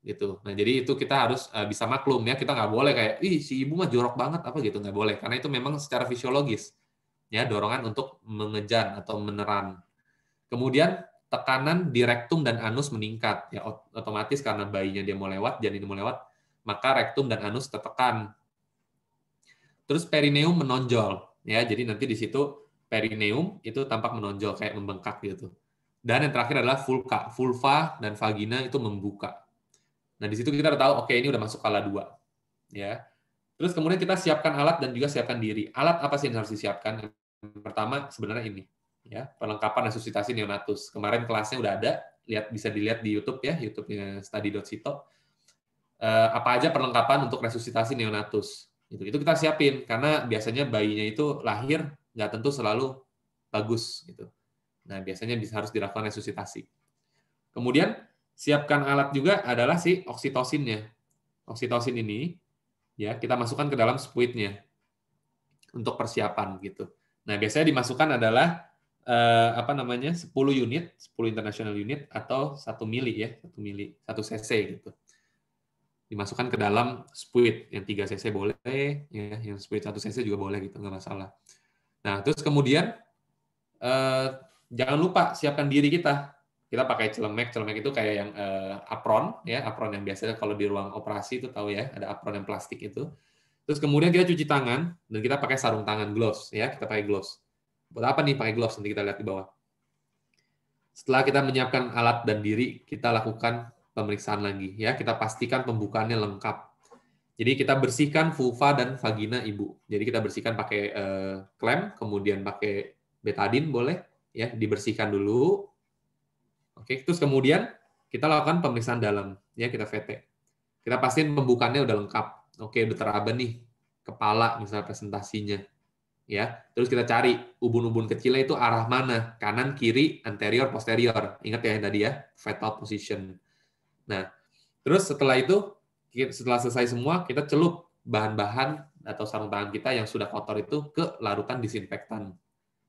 gitu. Nah jadi itu kita harus uh, bisa maklum ya. Kita nggak boleh kayak, ih si ibu mah jorok banget apa gitu nggak boleh. Karena itu memang secara fisiologis ya dorongan untuk mengejan atau meneran. Kemudian tekanan di rektum dan anus meningkat ya otomatis karena bayinya dia mau lewat janin mau lewat maka rektum dan anus tertekan terus perineum menonjol ya jadi nanti di situ perineum itu tampak menonjol kayak membengkak gitu dan yang terakhir adalah vulva vulva dan vagina itu membuka nah di situ kita udah tahu oke okay, ini udah masuk kala dua ya terus kemudian kita siapkan alat dan juga siapkan diri alat apa sih yang harus disiapkan yang pertama sebenarnya ini ya perlengkapan resusitasi neonatus. Kemarin kelasnya udah ada, lihat bisa dilihat di YouTube ya, YouTube-nya study.sito. Uh, eh, apa aja perlengkapan untuk resusitasi neonatus? Itu itu kita siapin karena biasanya bayinya itu lahir nggak tentu selalu bagus gitu. Nah, biasanya bisa harus dilakukan resusitasi. Kemudian siapkan alat juga adalah si oksitosinnya. Oksitosin ini ya kita masukkan ke dalam spuitnya untuk persiapan gitu. Nah, biasanya dimasukkan adalah uh, apa namanya 10 unit, 10 international unit atau satu mili ya, satu mili, satu cc gitu. Dimasukkan ke dalam spuit yang 3 cc boleh ya, yang spuit satu cc juga boleh gitu, nggak masalah. Nah, terus kemudian uh, jangan lupa siapkan diri kita. Kita pakai celemek, celemek itu kayak yang uh, apron ya, apron yang biasanya kalau di ruang operasi itu tahu ya, ada apron yang plastik itu. Terus kemudian kita cuci tangan dan kita pakai sarung tangan gloves ya, kita pakai gloves. Buat apa nih pakai gloves? Nanti kita lihat di bawah. Setelah kita menyiapkan alat dan diri, kita lakukan pemeriksaan lagi. ya Kita pastikan pembukaannya lengkap. Jadi kita bersihkan vulva dan vagina ibu. Jadi kita bersihkan pakai eh, klem, kemudian pakai betadin boleh, ya dibersihkan dulu. Oke, terus kemudian kita lakukan pemeriksaan dalam, ya kita VT. Kita pastiin pembukaannya udah lengkap. Oke, udah teraba nih kepala misalnya presentasinya ya. Terus kita cari ubun-ubun kecilnya itu arah mana, kanan, kiri, anterior, posterior. Ingat ya yang tadi ya, fetal position. Nah, terus setelah itu setelah selesai semua kita celup bahan-bahan atau sarung tangan kita yang sudah kotor itu ke larutan disinfektan.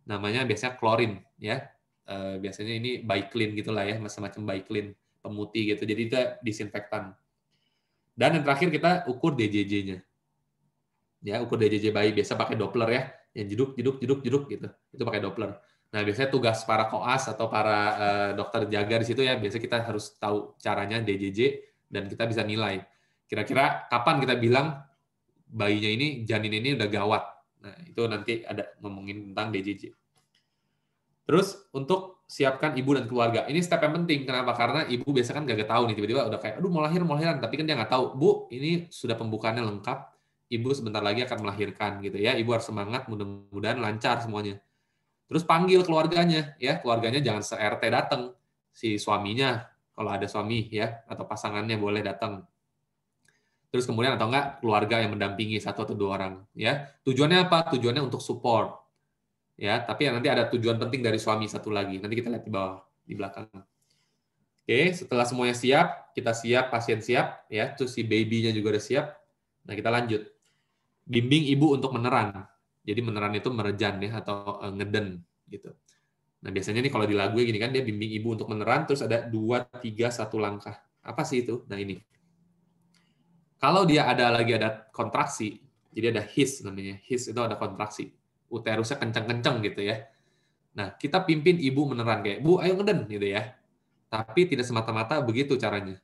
Namanya biasanya klorin ya. Eh, biasanya ini Clean gitulah ya, macam-macam Clean pemutih gitu. Jadi itu disinfektan. Dan yang terakhir kita ukur DJJ-nya. Ya, ukur DJJ bayi biasa pakai Doppler ya yang jeduk jeduk jeduk jeduk gitu itu pakai Doppler nah biasanya tugas para koas atau para uh, dokter jaga di situ ya biasanya kita harus tahu caranya DJJ dan kita bisa nilai kira-kira kapan kita bilang bayinya ini janin ini udah gawat nah itu nanti ada ngomongin tentang DJJ terus untuk siapkan ibu dan keluarga ini step yang penting kenapa karena ibu biasa kan gak, gak tahu nih tiba-tiba udah kayak aduh mau lahir mau lahiran tapi kan dia nggak tahu bu ini sudah pembukaannya lengkap ibu sebentar lagi akan melahirkan gitu ya. Ibu harus semangat, mudah-mudahan lancar semuanya. Terus panggil keluarganya ya, keluarganya jangan se-RT datang. Si suaminya kalau ada suami ya atau pasangannya boleh datang. Terus kemudian atau enggak keluarga yang mendampingi satu atau dua orang ya. Tujuannya apa? Tujuannya untuk support. Ya, tapi ya nanti ada tujuan penting dari suami satu lagi. Nanti kita lihat di bawah di belakang. Oke, setelah semuanya siap, kita siap, pasien siap, ya, terus si babynya juga udah siap. Nah, kita lanjut bimbing ibu untuk meneran. Jadi meneran itu merejan ya atau uh, ngeden gitu. Nah biasanya nih kalau di lagu gini kan dia bimbing ibu untuk meneran terus ada dua tiga satu langkah. Apa sih itu? Nah ini. Kalau dia ada lagi ada kontraksi, jadi ada his namanya. His itu ada kontraksi. Uterusnya kenceng-kenceng gitu ya. Nah, kita pimpin ibu meneran kayak, "Bu, ayo ngeden." gitu ya. Tapi tidak semata-mata begitu caranya.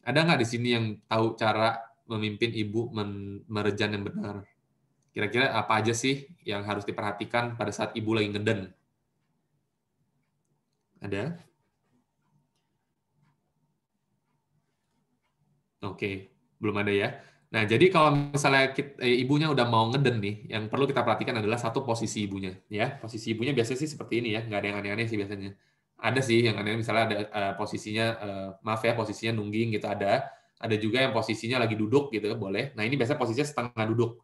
Ada nggak di sini yang tahu cara memimpin ibu merejan yang benar? Kira-kira apa aja sih yang harus diperhatikan pada saat ibu lagi ngeden? Ada? Oke, belum ada ya. Nah, jadi kalau misalnya kita, eh, ibunya udah mau ngeden nih, yang perlu kita perhatikan adalah satu posisi ibunya, ya. Posisi ibunya biasanya sih seperti ini ya, nggak ada yang aneh-aneh sih biasanya. Ada sih yang aneh, misalnya ada uh, posisinya, uh, maaf ya, posisinya nungging gitu ada ada juga yang posisinya lagi duduk gitu kan, boleh. Nah ini biasanya posisinya setengah duduk.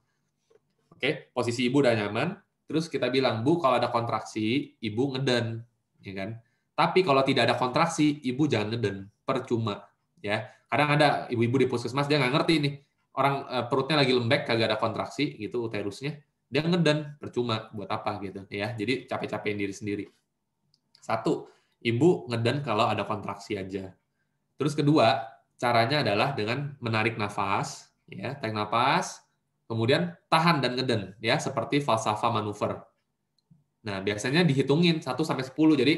Oke, posisi ibu udah nyaman, terus kita bilang bu kalau ada kontraksi ibu ngeden, ya kan? Tapi kalau tidak ada kontraksi ibu jangan ngeden, percuma ya. Kadang ada ibu-ibu di puskesmas dia nggak ngerti nih orang eh, perutnya lagi lembek kagak ada kontraksi gitu uterusnya dia ngeden percuma buat apa gitu ya jadi capek-capekin diri sendiri satu ibu ngeden kalau ada kontraksi aja terus kedua Caranya adalah dengan menarik nafas, ya, tarik nafas, kemudian tahan dan ngeden, ya, seperti falsafa manuver. Nah, biasanya dihitungin 1 sampai 10. Jadi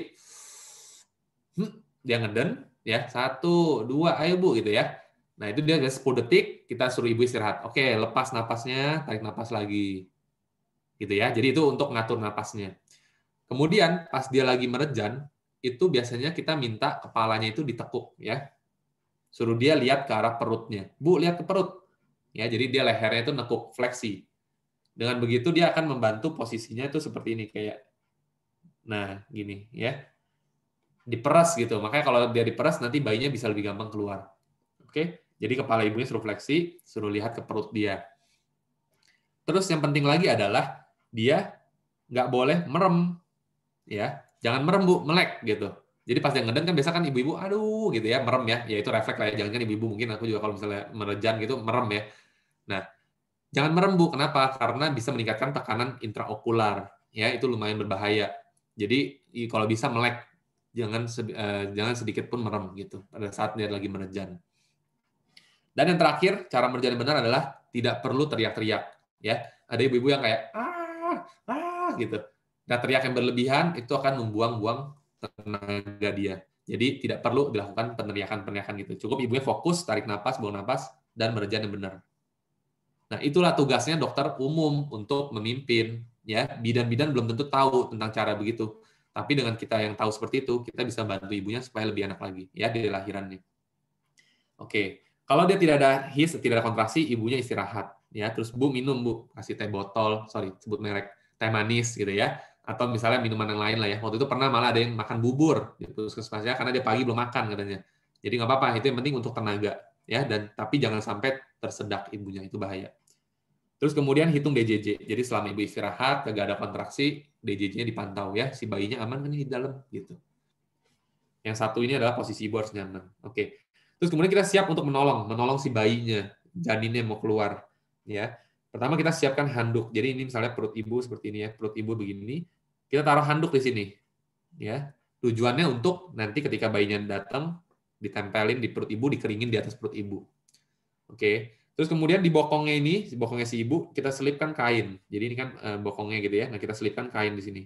hmm, dia ngeden, ya, 1 2 ayo Bu gitu ya. Nah, itu dia 10 detik kita suruh ibu istirahat. Oke, lepas nafasnya, tarik napas lagi. Gitu ya. Jadi itu untuk ngatur nafasnya. Kemudian pas dia lagi merejan, itu biasanya kita minta kepalanya itu ditekuk ya suruh dia lihat ke arah perutnya. Bu, lihat ke perut. Ya, jadi dia lehernya itu nekuk fleksi. Dengan begitu dia akan membantu posisinya itu seperti ini kayak nah, gini ya. Diperas gitu. Makanya kalau dia diperas nanti bayinya bisa lebih gampang keluar. Oke? Jadi kepala ibunya suruh fleksi, suruh lihat ke perut dia. Terus yang penting lagi adalah dia nggak boleh merem, ya. Jangan merem bu, melek gitu. Jadi pas dia ngeden kan biasa kan ibu-ibu aduh gitu ya merem ya, ya itu refleks lah ya. Jangan kan ibu-ibu mungkin aku juga kalau misalnya merejan gitu merem ya. Nah, jangan merem Bu, kenapa? Karena bisa meningkatkan tekanan intraokular ya, itu lumayan berbahaya. Jadi kalau bisa melek jangan uh, jangan sedikit pun merem gitu pada saat dia lagi merejan. Dan yang terakhir, cara merejan benar adalah tidak perlu teriak-teriak ya. Ada ibu-ibu yang kayak ah ah gitu. Nah, teriak yang berlebihan itu akan membuang-buang tenaga dia. Jadi tidak perlu dilakukan peneriakan-peneriakan gitu. Cukup ibunya fokus, tarik nafas, buang nafas dan berjalan yang benar. Nah, itulah tugasnya dokter umum untuk memimpin. Ya, bidan-bidan belum tentu tahu tentang cara begitu. Tapi dengan kita yang tahu seperti itu, kita bisa bantu ibunya supaya lebih enak lagi ya di lahirannya. Oke, kalau dia tidak ada his, tidak ada kontraksi, ibunya istirahat ya. Terus bu minum bu, kasih teh botol, sorry sebut merek, teh manis gitu ya atau misalnya minuman yang lain lah ya. Waktu itu pernah malah ada yang makan bubur di gitu. puskesmasnya karena dia pagi belum makan katanya. Jadi nggak apa-apa, itu yang penting untuk tenaga ya dan tapi jangan sampai tersedak ibunya itu bahaya. Terus kemudian hitung DJJ. Jadi selama ibu istirahat, kagak ada kontraksi, DJJ-nya dipantau ya, si bayinya aman kan di dalam gitu. Yang satu ini adalah posisi ibu harus nyaman. Oke. Terus kemudian kita siap untuk menolong, menolong si bayinya, janinnya mau keluar ya. Pertama kita siapkan handuk. Jadi ini misalnya perut ibu seperti ini ya, perut ibu begini, kita taruh handuk di sini ya tujuannya untuk nanti ketika bayinya datang ditempelin di perut ibu dikeringin di atas perut ibu oke terus kemudian di bokongnya ini di bokongnya si ibu kita selipkan kain jadi ini kan eh, bokongnya gitu ya nah kita selipkan kain di sini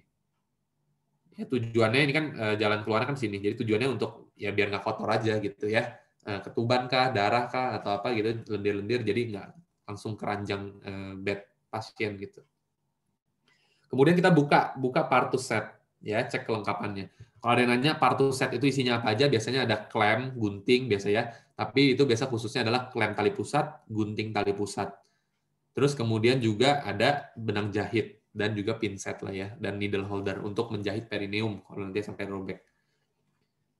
ya tujuannya ini kan eh, jalan keluarnya kan sini jadi tujuannya untuk ya biar nggak kotor aja gitu ya eh, ketuban kah darah kah atau apa gitu lendir-lendir jadi nggak langsung keranjang e, bed pasien gitu Kemudian kita buka buka partus set ya, cek kelengkapannya. Kalau ada yang nanya partus set itu isinya apa aja, biasanya ada klem, gunting biasa ya. Tapi itu biasa khususnya adalah klem tali pusat, gunting tali pusat. Terus kemudian juga ada benang jahit dan juga pinset lah ya dan needle holder untuk menjahit perineum kalau nanti sampai robek.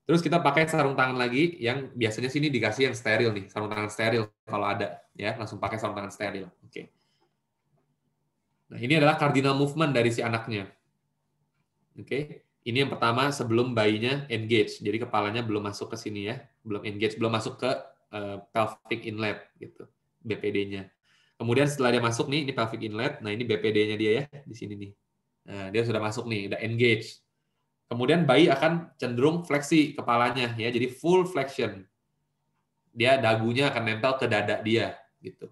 Terus kita pakai sarung tangan lagi yang biasanya sini dikasih yang steril nih, sarung tangan steril kalau ada ya, langsung pakai sarung tangan steril. Oke. Okay. Nah, ini adalah cardinal movement dari si anaknya. Oke, okay? ini yang pertama sebelum bayinya engage. Jadi kepalanya belum masuk ke sini ya, belum engage, belum masuk ke eh, pelvic inlet gitu, BPD-nya. Kemudian setelah dia masuk nih, ini pelvic inlet. Nah, ini BPD-nya dia ya di sini nih. Nah, dia sudah masuk nih, udah engage. Kemudian bayi akan cenderung fleksi kepalanya ya, jadi full flexion. Dia dagunya akan nempel ke dada dia gitu.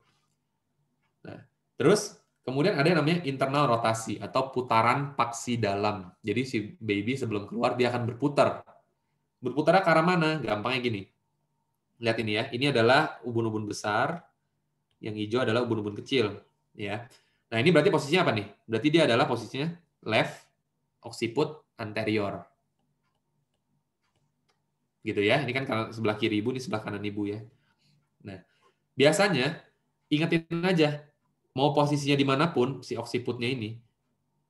Nah, terus Kemudian ada yang namanya internal rotasi atau putaran paksi dalam. Jadi si baby sebelum keluar dia akan berputar. Berputarnya ke arah mana? Gampangnya gini. Lihat ini ya. Ini adalah ubun-ubun besar. Yang hijau adalah ubun-ubun kecil. Ya. Nah ini berarti posisinya apa nih? Berarti dia adalah posisinya left occiput anterior. Gitu ya. Ini kan sebelah kiri ibu, ini sebelah kanan ibu ya. Nah biasanya ingetin aja mau posisinya dimanapun si oksiputnya ini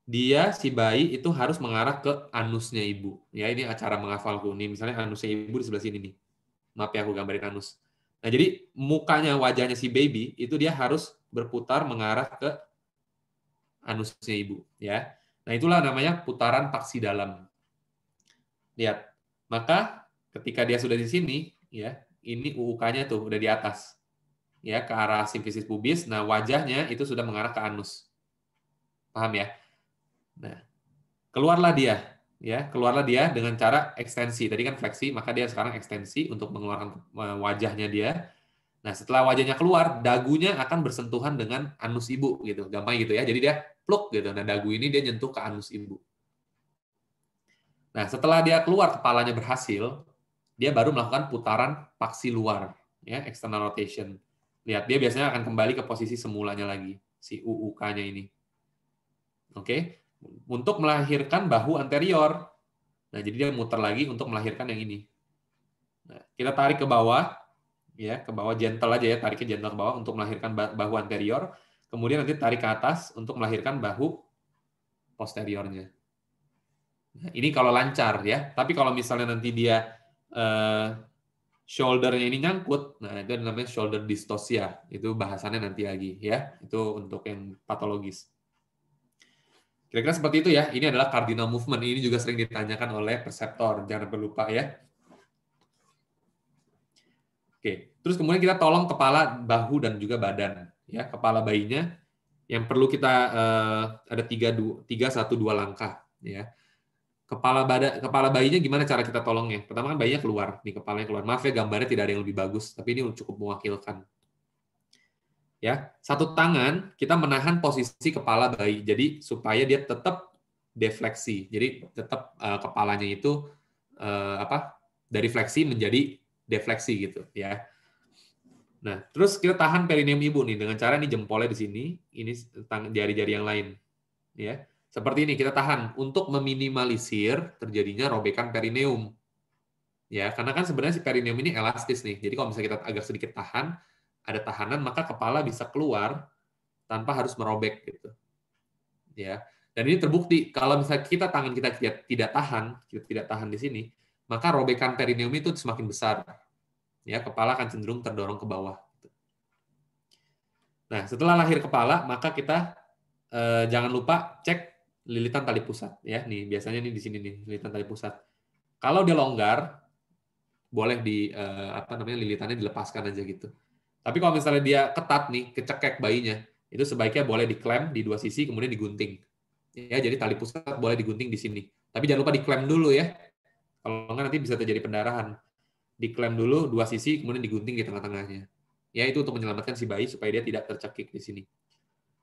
dia si bayi itu harus mengarah ke anusnya ibu ya ini acara menghafal kuni misalnya anusnya ibu di sebelah sini nih maaf ya aku gambarin anus nah jadi mukanya wajahnya si baby itu dia harus berputar mengarah ke anusnya ibu ya nah itulah namanya putaran paksi dalam lihat maka ketika dia sudah di sini ya ini UUK-nya tuh udah di atas ya ke arah simfisis pubis. Nah, wajahnya itu sudah mengarah ke anus. Paham ya? Nah, keluarlah dia, ya, keluarlah dia dengan cara ekstensi. Tadi kan fleksi, maka dia sekarang ekstensi untuk mengeluarkan e, wajahnya dia. Nah, setelah wajahnya keluar, dagunya akan bersentuhan dengan anus ibu gitu. Gampang gitu ya. Jadi dia pluk gitu. Nah, dagu ini dia nyentuh ke anus ibu. Nah, setelah dia keluar kepalanya berhasil, dia baru melakukan putaran paksi luar, ya, external rotation. Lihat, dia biasanya akan kembali ke posisi semulanya lagi, si UUK-nya ini. Oke, okay? untuk melahirkan bahu anterior. Nah, jadi dia muter lagi untuk melahirkan yang ini. Nah, kita tarik ke bawah, ya ke bawah gentle aja ya, tariknya gentle ke bawah untuk melahirkan bahu anterior. Kemudian nanti tarik ke atas untuk melahirkan bahu posteriornya. Nah, ini kalau lancar ya, tapi kalau misalnya nanti dia eh, shouldernya ini nyangkut, nah itu namanya shoulder dystocia. Itu bahasannya nanti lagi ya. Itu untuk yang patologis. Kira-kira seperti itu ya. Ini adalah cardinal movement. Ini juga sering ditanyakan oleh perseptor. Jangan lupa ya. Oke. Terus kemudian kita tolong kepala, bahu dan juga badan. Ya, kepala bayinya yang perlu kita eh, ada tiga, dua, tiga satu dua langkah. Ya kepala bada kepala bayinya gimana cara kita tolongnya? Pertama kan bayinya keluar, nih kepalanya keluar. Maaf ya gambarnya tidak ada yang lebih bagus, tapi ini cukup mewakilkan. Ya, satu tangan kita menahan posisi kepala bayi, jadi supaya dia tetap defleksi. Jadi tetap uh, kepalanya itu uh, apa? Dari fleksi menjadi defleksi gitu, ya. Nah, terus kita tahan perineum ibu nih dengan cara nih jempolnya di sini, ini jari-jari yang lain, ya seperti ini kita tahan untuk meminimalisir terjadinya robekan perineum. Ya, karena kan sebenarnya si perineum ini elastis nih. Jadi kalau misalnya kita agak sedikit tahan, ada tahanan maka kepala bisa keluar tanpa harus merobek gitu. Ya. Dan ini terbukti kalau misalnya kita tangan kita tidak, tahan, kita tidak tahan di sini, maka robekan perineum itu semakin besar. Ya, kepala akan cenderung terdorong ke bawah. Gitu. Nah, setelah lahir kepala, maka kita eh, jangan lupa cek lilitan tali pusat ya nih biasanya nih di sini nih lilitan tali pusat kalau dia longgar boleh di eh, apa namanya lilitannya dilepaskan aja gitu tapi kalau misalnya dia ketat nih kecekek bayinya itu sebaiknya boleh diklaim di dua sisi kemudian digunting ya jadi tali pusat boleh digunting di sini tapi jangan lupa diklaim dulu ya kalau enggak nanti bisa terjadi pendarahan diklaim dulu dua sisi kemudian digunting di tengah-tengahnya ya itu untuk menyelamatkan si bayi supaya dia tidak tercekik di sini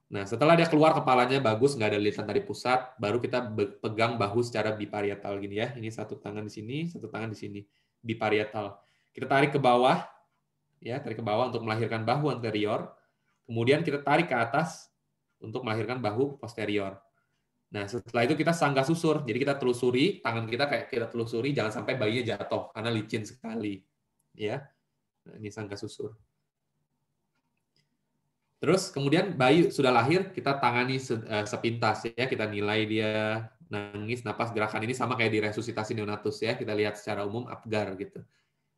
Nah, setelah dia keluar kepalanya bagus, nggak ada lilitan dari pusat, baru kita pegang bahu secara biparietal gini ya. Ini satu tangan di sini, satu tangan di sini, biparietal. Kita tarik ke bawah, ya tarik ke bawah untuk melahirkan bahu anterior. Kemudian kita tarik ke atas untuk melahirkan bahu posterior. Nah, setelah itu kita sanggah susur. Jadi kita telusuri, tangan kita kayak kita telusuri, jangan sampai bayinya jatuh karena licin sekali. Ya, nah, ini sanggah susur. Terus kemudian bayi sudah lahir, kita tangani eh, sepintas ya, kita nilai dia nangis, napas, gerakan ini sama kayak di resusitasi neonatus ya, kita lihat secara umum apgar gitu.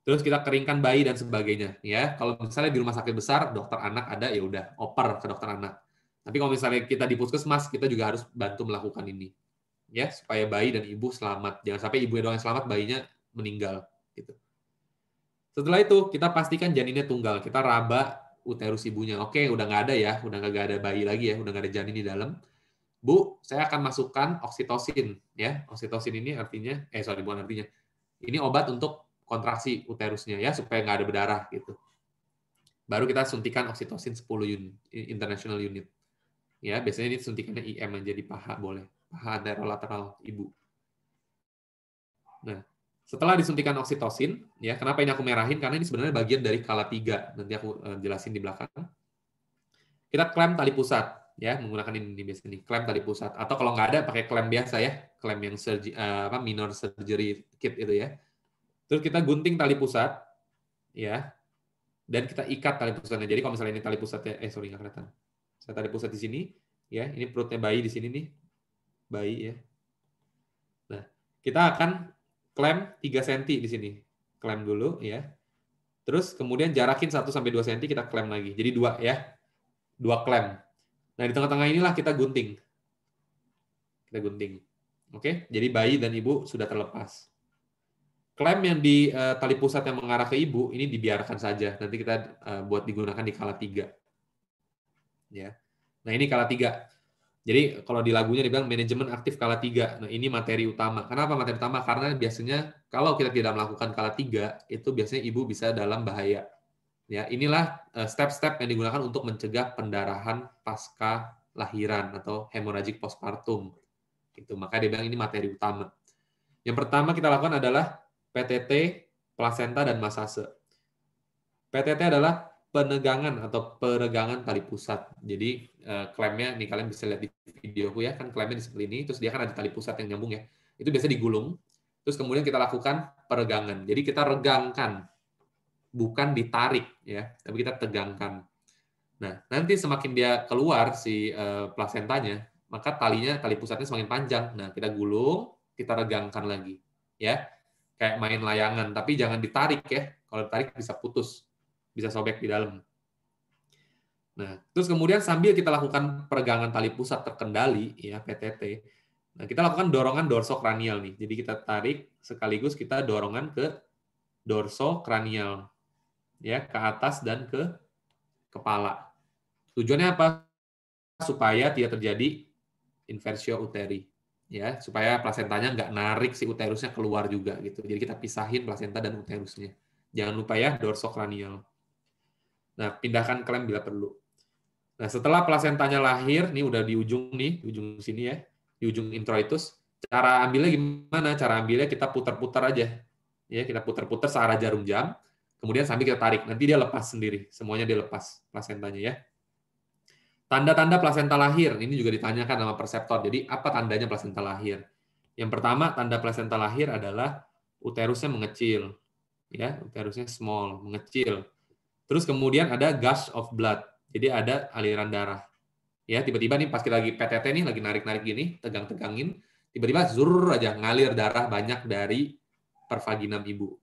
Terus kita keringkan bayi dan sebagainya ya. Kalau misalnya di rumah sakit besar dokter anak ada ya udah oper ke dokter anak. Tapi kalau misalnya kita di puskesmas kita juga harus bantu melakukan ini ya supaya bayi dan ibu selamat. Jangan sampai ibu doang yang selamat, bayinya meninggal gitu. Setelah itu kita pastikan janinnya tunggal. Kita raba uterus ibunya. Oke, udah nggak ada ya, udah nggak ada bayi lagi ya, udah nggak ada janin di dalam. Bu, saya akan masukkan oksitosin ya. Oksitosin ini artinya, eh sorry bukan artinya, ini obat untuk kontraksi uterusnya ya supaya nggak ada berdarah gitu. Baru kita suntikan oksitosin 10 unit, international unit. Ya, biasanya ini suntikannya IM menjadi paha boleh, paha lateral ibu. Nah, setelah disuntikan oksitosin, ya kenapa ini aku merahin? Karena ini sebenarnya bagian dari kala tiga. Nanti aku eh, jelasin di belakang. Kita klaim tali pusat, ya menggunakan ini, ini klaim nih, tali pusat. Atau kalau nggak ada pakai klaim biasa ya, klaim yang surgi, eh, apa minor surgery kit itu ya. Terus kita gunting tali pusat, ya, dan kita ikat tali pusatnya. Jadi kalau misalnya ini tali pusatnya, eh sorry nggak kelihatan. Saya tali pusat di sini, ya, ini perutnya bayi di sini nih, bayi ya. Nah, kita akan Klem 3 cm di sini. Klem dulu ya. Terus kemudian jarakin 1 sampai 2 cm kita klem lagi. Jadi dua ya. Dua klem. Nah, di tengah-tengah inilah kita gunting. Kita gunting. Oke, jadi bayi dan ibu sudah terlepas. Klem yang di uh, tali pusat yang mengarah ke ibu ini dibiarkan saja. Nanti kita uh, buat digunakan di kala tiga. Ya. Nah, ini kala tiga. Jadi kalau di lagunya dibilang manajemen aktif kala tiga. Nah ini materi utama. Kenapa materi utama? Karena biasanya kalau kita tidak melakukan kala tiga, itu biasanya ibu bisa dalam bahaya. Ya inilah eh, step-step yang digunakan untuk mencegah pendarahan pasca lahiran atau hemorrhagic postpartum. Itu Maka dia bilang ini materi utama. Yang pertama kita lakukan adalah PTT, plasenta, dan masase. PTT adalah penegangan atau peregangan tali pusat. Jadi uh, klaimnya nih kalian bisa lihat di videoku ya kan klaimnya seperti ini. Terus dia kan ada tali pusat yang nyambung ya. Itu biasa digulung. Terus kemudian kita lakukan peregangan. Jadi kita regangkan, bukan ditarik ya, tapi kita tegangkan. Nah nanti semakin dia keluar si uh, plasentanya, maka talinya tali pusatnya semakin panjang. Nah kita gulung, kita regangkan lagi ya kayak main layangan tapi jangan ditarik ya kalau ditarik bisa putus bisa sobek di dalam. Nah, terus kemudian sambil kita lakukan peregangan tali pusat terkendali, ya PTT, nah kita lakukan dorongan dorsokranial nih. Jadi kita tarik sekaligus kita dorongan ke dorsokranial, ya ke atas dan ke kepala. Tujuannya apa? Supaya tidak terjadi inversio uteri, ya supaya plasentanya nggak narik si uterusnya keluar juga gitu. Jadi kita pisahin plasenta dan uterusnya. Jangan lupa ya dorsokranial. Nah, pindahkan klem bila perlu. Nah, setelah plasentanya lahir, nih udah di ujung nih, di ujung sini ya, di ujung introitus. Cara ambilnya gimana? Cara ambilnya kita putar-putar aja. Ya, kita putar-putar searah jarum jam, kemudian sambil kita tarik. Nanti dia lepas sendiri, semuanya dia lepas plasentanya ya. Tanda-tanda plasenta lahir, ini juga ditanyakan sama perseptor. Jadi, apa tandanya plasenta lahir? Yang pertama, tanda plasenta lahir adalah uterusnya mengecil. Ya, uterusnya small, mengecil Terus kemudian ada gush of blood. Jadi ada aliran darah. Ya, tiba-tiba nih pas kita lagi PTT nih lagi narik-narik gini, tegang-tegangin, tiba-tiba zur aja ngalir darah banyak dari pervaginam ibu.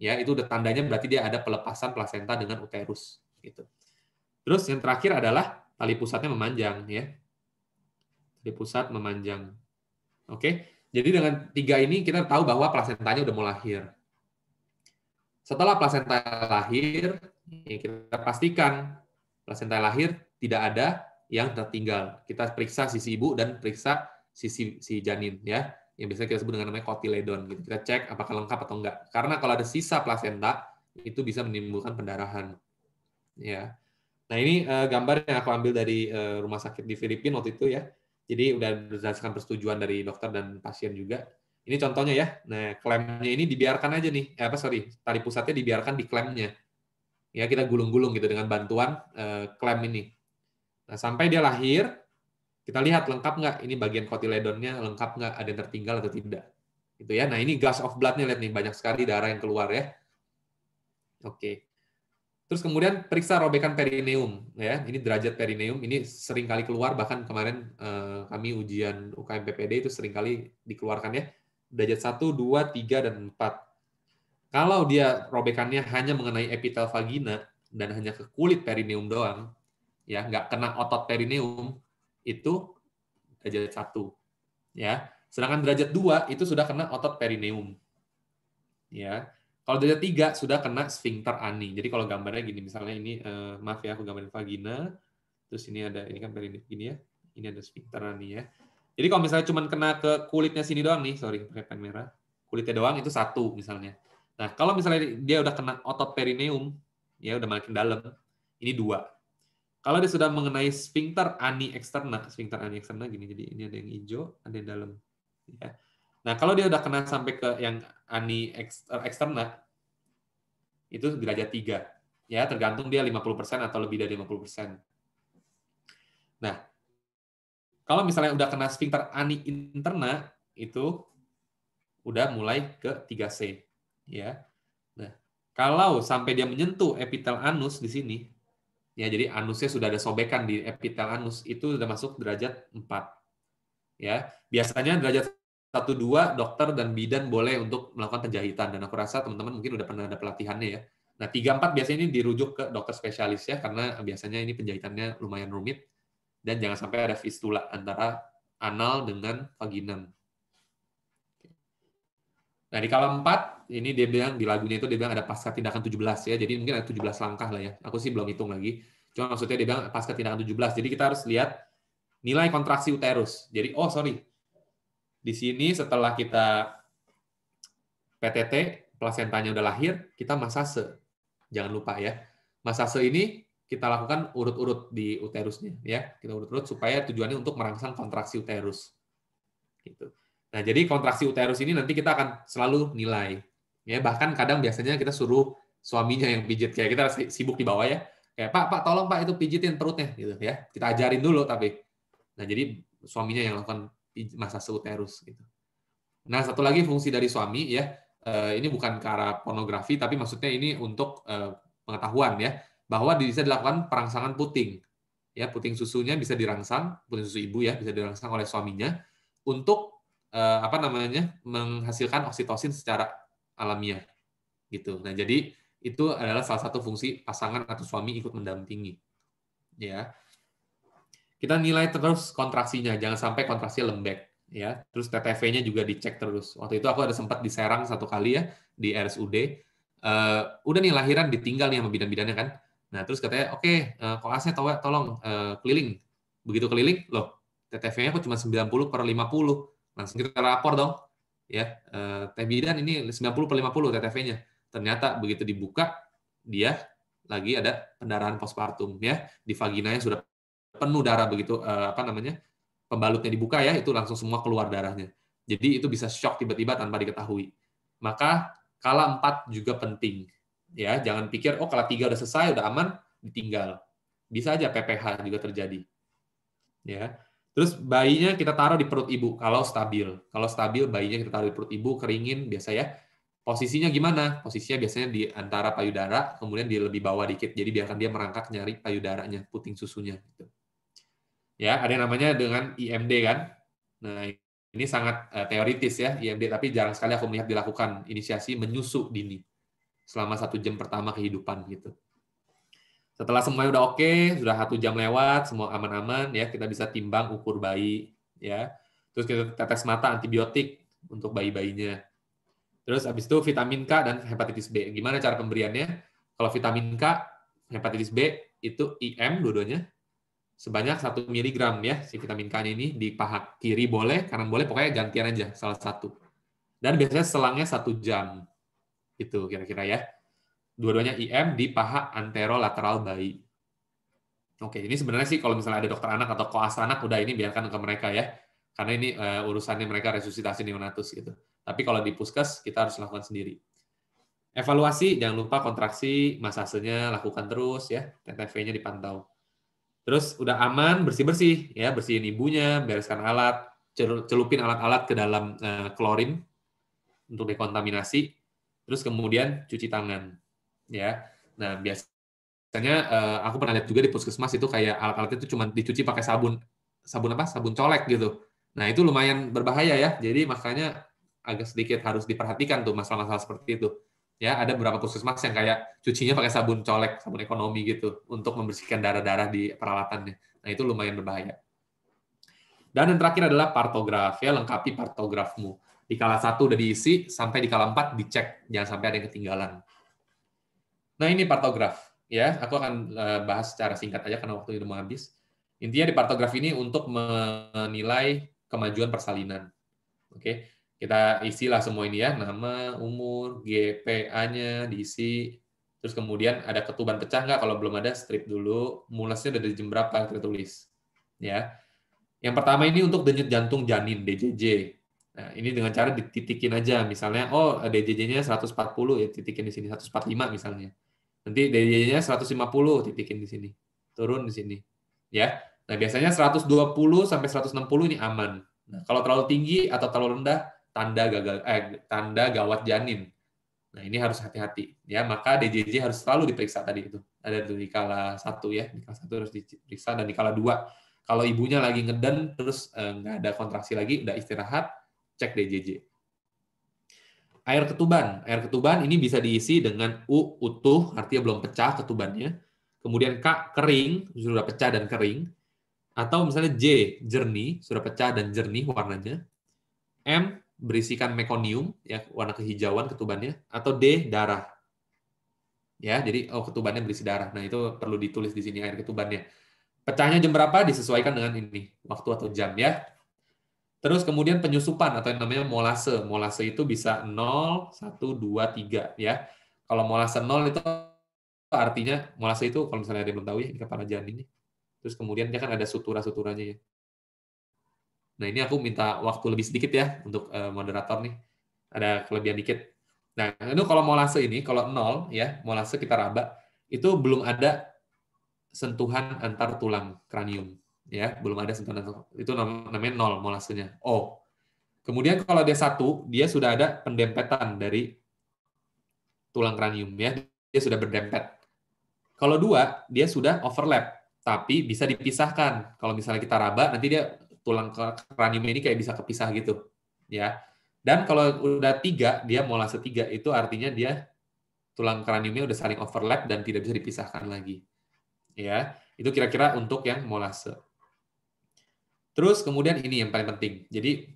Ya, itu udah tandanya berarti dia ada pelepasan plasenta dengan uterus gitu. Terus yang terakhir adalah tali pusatnya memanjang ya. Tali pusat memanjang. Oke. Jadi dengan tiga ini kita tahu bahwa plasentanya udah mau lahir. Setelah plasenta lahir, ya kita pastikan plasenta lahir tidak ada yang tertinggal. Kita periksa sisi ibu dan periksa sisi si janin ya, yang biasanya kita sebut dengan namanya kotiledon. Gitu. Kita cek apakah lengkap atau enggak. Karena kalau ada sisa plasenta itu bisa menimbulkan pendarahan. Ya. Nah ini uh, gambar yang aku ambil dari uh, rumah sakit di Filipina waktu itu ya. Jadi udah berdasarkan persetujuan dari dokter dan pasien juga. Ini contohnya ya. Nah klemnya ini dibiarkan aja nih. Eh, apa sorry tali pusatnya dibiarkan di klemnya ya kita gulung-gulung gitu dengan bantuan klaim eh, klem ini. Nah, sampai dia lahir, kita lihat lengkap nggak ini bagian kotiledonnya lengkap nggak ada yang tertinggal atau tidak. Gitu ya. Nah, ini gas of bloodnya lihat nih banyak sekali darah yang keluar ya. Oke. Terus kemudian periksa robekan perineum ya. Ini derajat perineum ini sering kali keluar bahkan kemarin eh, kami ujian UKM PPD itu sering kali dikeluarkan ya. Derajat 1, 2, 3 dan 4 kalau dia robekannya hanya mengenai epitel vagina dan hanya ke kulit perineum doang, ya nggak kena otot perineum, itu derajat satu, ya. Sedangkan derajat dua itu sudah kena otot perineum, ya. Kalau derajat tiga sudah kena sphincter ani. Jadi kalau gambarnya gini, misalnya ini eh, maaf ya aku gambarin vagina, terus ini ada ini kan perineum gini ya, ini ada sphincter ani ya. Jadi kalau misalnya cuma kena ke kulitnya sini doang nih, sorry pakai pen kulitnya doang itu satu misalnya. Nah, kalau misalnya dia udah kena otot perineum, ya udah makin dalam, ini dua. Kalau dia sudah mengenai sphincter ani eksterna, sphincter ani eksterna gini, jadi ini ada yang hijau, ada yang dalam. Ya. Nah, kalau dia udah kena sampai ke yang ani eksterna, eh, itu derajat tiga, Ya, tergantung dia 50% atau lebih dari 50%. Nah, kalau misalnya udah kena sphincter ani interna, itu udah mulai ke 3C ya. Nah, kalau sampai dia menyentuh epitel anus di sini, ya jadi anusnya sudah ada sobekan di epitel anus, itu sudah masuk derajat 4. Ya, biasanya derajat 1 2 dokter dan bidan boleh untuk melakukan penjahitan dan aku rasa teman-teman mungkin udah pernah ada pelatihannya ya. Nah, 3 4 biasanya ini dirujuk ke dokter spesialis ya karena biasanya ini penjahitannya lumayan rumit dan jangan sampai ada fistula antara anal dengan vagina. Nah, di kala empat ini dia bilang di lagunya itu dia bilang ada pasca tindakan 17 ya. Jadi mungkin ada 17 langkah lah ya. Aku sih belum hitung lagi. Cuma maksudnya dia bilang pasca tindakan 17. Jadi kita harus lihat nilai kontraksi uterus. Jadi oh sorry. Di sini setelah kita PTT plasentanya udah lahir, kita masase. Jangan lupa ya. Masase ini kita lakukan urut-urut di uterusnya ya. Kita urut-urut supaya tujuannya untuk merangsang kontraksi uterus. Gitu. Nah, jadi kontraksi uterus ini nanti kita akan selalu nilai. Ya, bahkan kadang biasanya kita suruh suaminya yang pijit kayak kita sibuk di bawah ya. Kayak, "Pak, Pak, tolong Pak itu pijitin perutnya." gitu ya. Kita ajarin dulu tapi. Nah, jadi suaminya yang lakukan masa uterus gitu. Nah, satu lagi fungsi dari suami ya, eh, ini bukan ke arah pornografi tapi maksudnya ini untuk eh, pengetahuan ya bahwa bisa dilakukan perangsangan puting. Ya, puting susunya bisa dirangsang, puting susu ibu ya bisa dirangsang oleh suaminya untuk uh, apa namanya menghasilkan oksitosin secara alamiah gitu. Nah jadi itu adalah salah satu fungsi pasangan atau suami ikut mendampingi ya kita nilai terus kontraksinya jangan sampai kontraksi lembek ya terus TTV-nya juga dicek terus waktu itu aku ada sempat diserang satu kali ya di RSUD uh, eh, udah nih lahiran ditinggal nih sama bidan-bidannya kan nah terus katanya oke okay, uh, eh, koasnya tolong uh, keliling begitu keliling loh TTV-nya kok cuma 90 per 50 Langsung kita lapor dong. Ya, eh, teh bidan ini 90 per 50 TTV-nya. Ternyata begitu dibuka dia lagi ada pendarahan postpartum ya di vaginanya sudah penuh darah begitu eh, apa namanya? pembalutnya dibuka ya itu langsung semua keluar darahnya. Jadi itu bisa shock tiba-tiba tanpa diketahui. Maka kala 4 juga penting. Ya, jangan pikir oh kala 3 udah selesai, udah aman, ditinggal. Bisa aja PPH juga terjadi. Ya. Terus bayinya kita taruh di perut ibu kalau stabil. Kalau stabil bayinya kita taruh di perut ibu keringin biasa ya. Posisinya gimana? Posisinya biasanya di antara payudara kemudian di lebih bawah dikit. Jadi biarkan dia merangkak nyari payudaranya, puting susunya gitu. Ya, ada yang namanya dengan IMD kan. Nah, ini sangat eh, teoritis ya IMD tapi jarang sekali aku melihat dilakukan inisiasi menyusu dini selama satu jam pertama kehidupan gitu. Setelah semuanya udah oke, sudah satu jam lewat, semua aman-aman, ya kita bisa timbang ukur bayi, ya. Terus kita tetes mata antibiotik untuk bayi-bayinya. Terus habis itu vitamin K dan hepatitis B. Gimana cara pemberiannya? Kalau vitamin K, hepatitis B itu IM dua-duanya sebanyak 1 mg ya si vitamin K ini di paha kiri boleh, kanan boleh, pokoknya gantian aja salah satu. Dan biasanya selangnya satu jam. Itu kira-kira ya dua-duanya IM di paha antero lateral bayi. Oke, ini sebenarnya sih kalau misalnya ada dokter anak atau koas anak udah ini biarkan ke mereka ya. Karena ini uh, urusannya mereka resusitasi neonatus gitu. Tapi kalau di puskes kita harus lakukan sendiri. Evaluasi jangan lupa kontraksi, masasenya lakukan terus ya, TTV-nya dipantau. Terus udah aman, bersih-bersih ya, bersihin ibunya, bereskan alat, celupin alat-alat ke dalam uh, klorin untuk dekontaminasi. Terus kemudian cuci tangan ya. Nah, biasanya uh, aku pernah lihat juga di puskesmas itu kayak alat-alatnya itu cuma dicuci pakai sabun sabun apa? Sabun colek gitu. Nah, itu lumayan berbahaya ya. Jadi makanya agak sedikit harus diperhatikan tuh masalah-masalah seperti itu. Ya, ada beberapa puskesmas yang kayak cucinya pakai sabun colek, sabun ekonomi gitu untuk membersihkan darah-darah di peralatannya. Nah, itu lumayan berbahaya. Dan yang terakhir adalah partograf, ya lengkapi partografmu. Di kala satu udah diisi, sampai di kala empat dicek, jangan sampai ada yang ketinggalan. Nah ini partograf ya, aku akan eh, bahas secara singkat aja karena waktu itu mau habis. Intinya di partograf ini untuk menilai kemajuan persalinan. Oke, kita isilah semua ini ya, nama, umur, GPA-nya diisi, terus kemudian ada ketuban pecah nggak? Kalau belum ada, strip dulu. Mulasnya udah dari jam berapa kita tulis, ya. Yang pertama ini untuk denyut jantung janin DJJ. Nah, ini dengan cara dititikin aja misalnya oh DJJ-nya 140 ya titikin di sini 145 misalnya. Nanti djj nya 150 titikin di sini. Turun di sini. Ya. Nah, biasanya 120 sampai 160 ini aman. Nah, kalau terlalu tinggi atau terlalu rendah tanda gagal eh, tanda gawat janin. Nah, ini harus hati-hati ya. Maka DJJ harus selalu diperiksa tadi itu. Ada di kala satu ya, di kala satu harus diperiksa dan di kala dua. Kalau ibunya lagi ngeden terus eh, nggak eh, ada kontraksi lagi, udah istirahat, cek DJJ air ketuban. Air ketuban ini bisa diisi dengan U utuh, artinya belum pecah ketubannya. Kemudian K kering, sudah pecah dan kering. Atau misalnya J jernih, sudah pecah dan jernih warnanya. M berisikan mekonium, ya warna kehijauan ketubannya. Atau D darah. Ya, jadi oh ketubannya berisi darah. Nah, itu perlu ditulis di sini air ketubannya. Pecahnya jam berapa disesuaikan dengan ini, waktu atau jam ya. Terus kemudian penyusupan atau yang namanya molase. Molase itu bisa 0, 1, 2, 3 ya. Kalau molase 0 itu artinya molase itu kalau misalnya ada yang belum tahu ya ini kepala janin nih. Terus kemudian dia kan ada sutura-suturanya ya. Nah, ini aku minta waktu lebih sedikit ya untuk eh, moderator nih. Ada kelebihan dikit. Nah, itu kalau molase ini kalau 0 ya, molase kita raba itu belum ada sentuhan antar tulang kranium ya belum ada sentuhan itu namanya nol molasenya O kemudian kalau dia satu, dia sudah ada pendempetan dari tulang kranium ya dia sudah berdempet kalau dua dia sudah overlap tapi bisa dipisahkan kalau misalnya kita raba nanti dia tulang kranium ini kayak bisa kepisah gitu ya dan kalau udah tiga dia molase tiga itu artinya dia tulang kraniumnya udah saling overlap dan tidak bisa dipisahkan lagi ya itu kira-kira untuk yang molase Terus kemudian ini yang paling penting. Jadi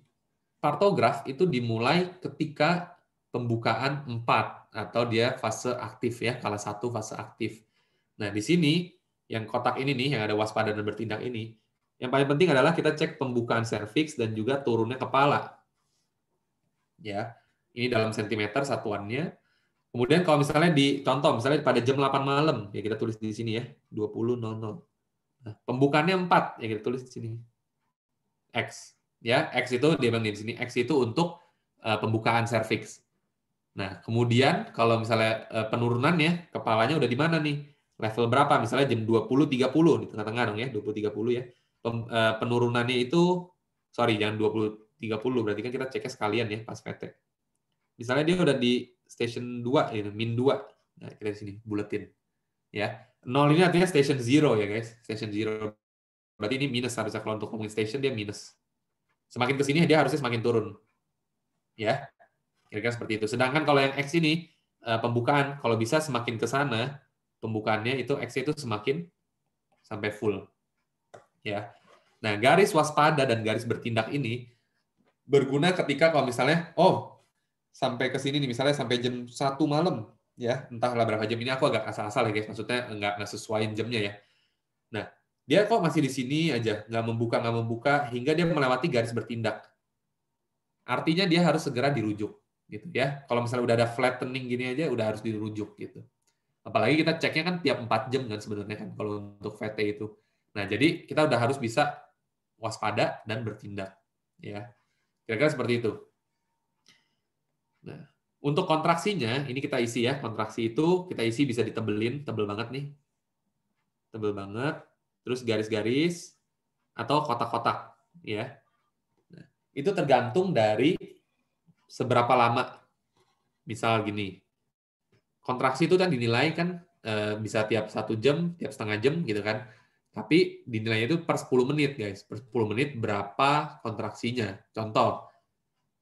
partograf itu dimulai ketika pembukaan 4 atau dia fase aktif ya, kala satu fase aktif. Nah, di sini yang kotak ini nih yang ada waspada dan bertindak ini, yang paling penting adalah kita cek pembukaan serviks dan juga turunnya kepala. Ya. Ini dalam sentimeter satuannya. Kemudian kalau misalnya di contoh misalnya pada jam 8 malam ya kita tulis di sini ya, 20.00. Nah, pembukaannya 4 ya kita tulis di sini X. Ya, X itu dia bilang di sini X itu untuk uh, pembukaan serviks. Nah, kemudian kalau misalnya uh, penurunannya kepalanya udah di mana nih? Level berapa? Misalnya jam 20 30 di tengah-tengah dong ya, 20 30 ya. Pem, uh, penurunannya itu sorry jangan 20 30 berarti kan kita ceknya sekalian ya pas PT. Misalnya dia udah di station 2 ya, min 2. Nah, kita di sini buletin. Ya. Nol ini artinya station zero ya guys, station zero Berarti ini minus harusnya kalau untuk homing station dia minus. Semakin ke sini dia harusnya semakin turun. Ya. Kira-kira seperti itu. Sedangkan kalau yang X ini eh, pembukaan kalau bisa semakin ke sana pembukaannya itu X itu semakin sampai full. Ya. Nah, garis waspada dan garis bertindak ini berguna ketika kalau misalnya oh sampai ke sini nih misalnya sampai jam satu malam ya entahlah berapa jam ini aku agak asal-asal ya guys maksudnya nggak nggak sesuaiin jamnya ya nah dia kok masih di sini aja nggak membuka nggak membuka hingga dia melewati garis bertindak artinya dia harus segera dirujuk gitu ya kalau misalnya udah ada flattening gini aja udah harus dirujuk gitu apalagi kita ceknya kan tiap 4 jam kan sebenarnya kan kalau untuk VT itu nah jadi kita udah harus bisa waspada dan bertindak ya kira-kira seperti itu nah untuk kontraksinya ini kita isi ya kontraksi itu kita isi bisa ditebelin tebel banget nih tebel banget terus garis-garis atau kotak-kotak ya. Nah, itu tergantung dari seberapa lama. Misal gini, kontraksi itu kan dinilai kan e, bisa tiap satu jam, tiap setengah jam gitu kan. Tapi dinilainya itu per 10 menit guys. Per 10 menit berapa kontraksinya. Contoh,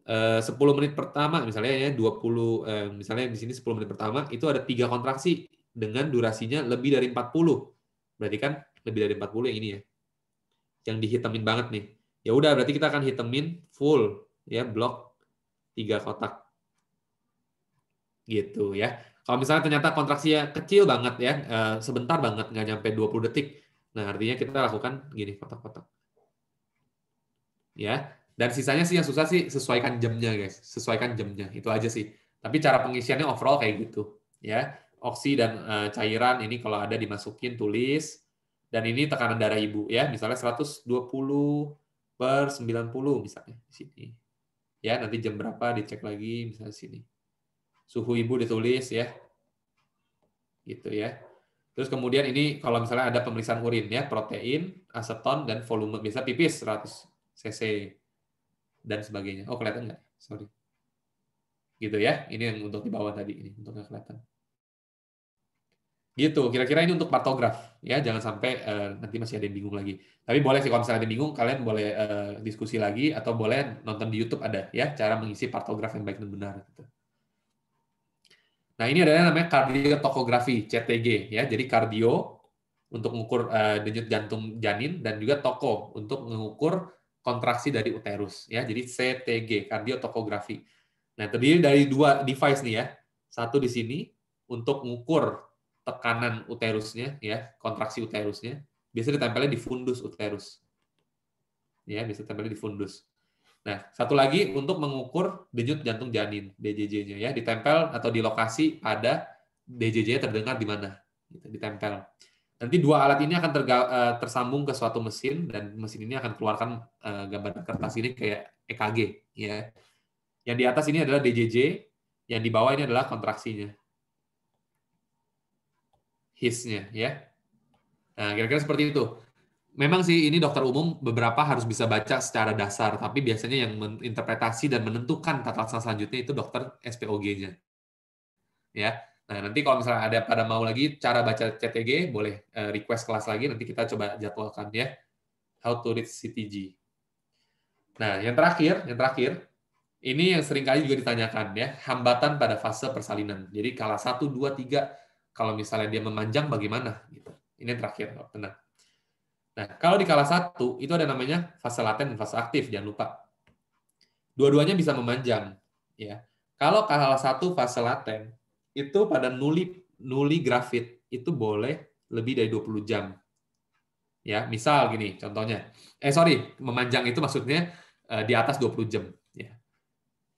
e, eh, 10 menit pertama misalnya ya 20, e, eh, misalnya di sini 10 menit pertama itu ada tiga kontraksi dengan durasinya lebih dari 40. Berarti kan lebih dari 40 yang ini ya. Yang dihitamin banget nih. Ya udah berarti kita akan hitamin full ya blok tiga kotak. Gitu ya. Kalau misalnya ternyata kontraksinya kecil banget ya, eh, sebentar banget nggak nyampe 20 detik. Nah, artinya kita lakukan gini kotak-kotak. Ya. Dan sisanya sih yang susah sih sesuaikan jamnya, guys. Sesuaikan jamnya. Itu aja sih. Tapi cara pengisiannya overall kayak gitu, ya. Oksi dan eh, cairan ini kalau ada dimasukin tulis dan ini tekanan darah ibu ya, misalnya 120 per 90 misalnya di sini. Ya, nanti jam berapa dicek lagi misalnya di sini. Suhu ibu ditulis ya. Gitu ya. Terus kemudian ini kalau misalnya ada pemeriksaan urin ya, protein, aseton, dan volume. Bisa pipis 100 cc dan sebagainya. Oh kelihatan nggak? Sorry. Gitu ya. Ini yang untuk di bawah tadi ini untuk nggak kelihatan. Gitu, kira-kira ini untuk partograf ya, jangan sampai uh, nanti masih ada yang bingung lagi. Tapi boleh sih kalau misalnya ada yang bingung, kalian boleh uh, diskusi lagi atau boleh nonton di YouTube ada ya cara mengisi partograf yang baik dan benar gitu. Nah, ini adalah namanya kardiotokografi CTG ya. Jadi kardio untuk mengukur uh, denyut jantung janin dan juga toko untuk mengukur kontraksi dari uterus ya. Jadi CTG kardiotokografi. Nah, terdiri dari dua device nih ya. Satu di sini untuk mengukur tekanan uterusnya ya kontraksi uterusnya biasanya ditempelnya di fundus uterus ya bisa tempel di fundus nah satu lagi untuk mengukur denyut jantung janin DJJ-nya ya ditempel atau di lokasi pada DJJ-nya terdengar di mana gitu, ditempel nanti dua alat ini akan terga, eh, tersambung ke suatu mesin dan mesin ini akan keluarkan uh, gambar kertas ini kayak EKG ya yang di atas ini adalah DJJ yang di bawah ini adalah kontraksinya his ya. Nah, kira-kira seperti itu. Memang sih ini dokter umum beberapa harus bisa baca secara dasar, tapi biasanya yang menginterpretasi dan menentukan tata laksana selanjutnya itu dokter SPOG-nya. Ya. Nah, nanti kalau misalnya ada pada mau lagi cara baca CTG, boleh eh, request kelas lagi nanti kita coba jadwalkan ya. How to read CTG. Nah, yang terakhir, yang terakhir ini yang seringkali juga ditanyakan ya, hambatan pada fase persalinan. Jadi kala satu, dua, tiga kalau misalnya dia memanjang bagaimana gitu. Ini yang terakhir, tenang. Nah, kalau di kala satu itu ada namanya fase laten dan fase aktif, jangan lupa. Dua-duanya bisa memanjang, ya. Kalau kala satu fase laten itu pada nuli nuli grafit itu boleh lebih dari 20 jam. Ya, misal gini contohnya. Eh sorry, memanjang itu maksudnya uh, di atas 20 jam, ya.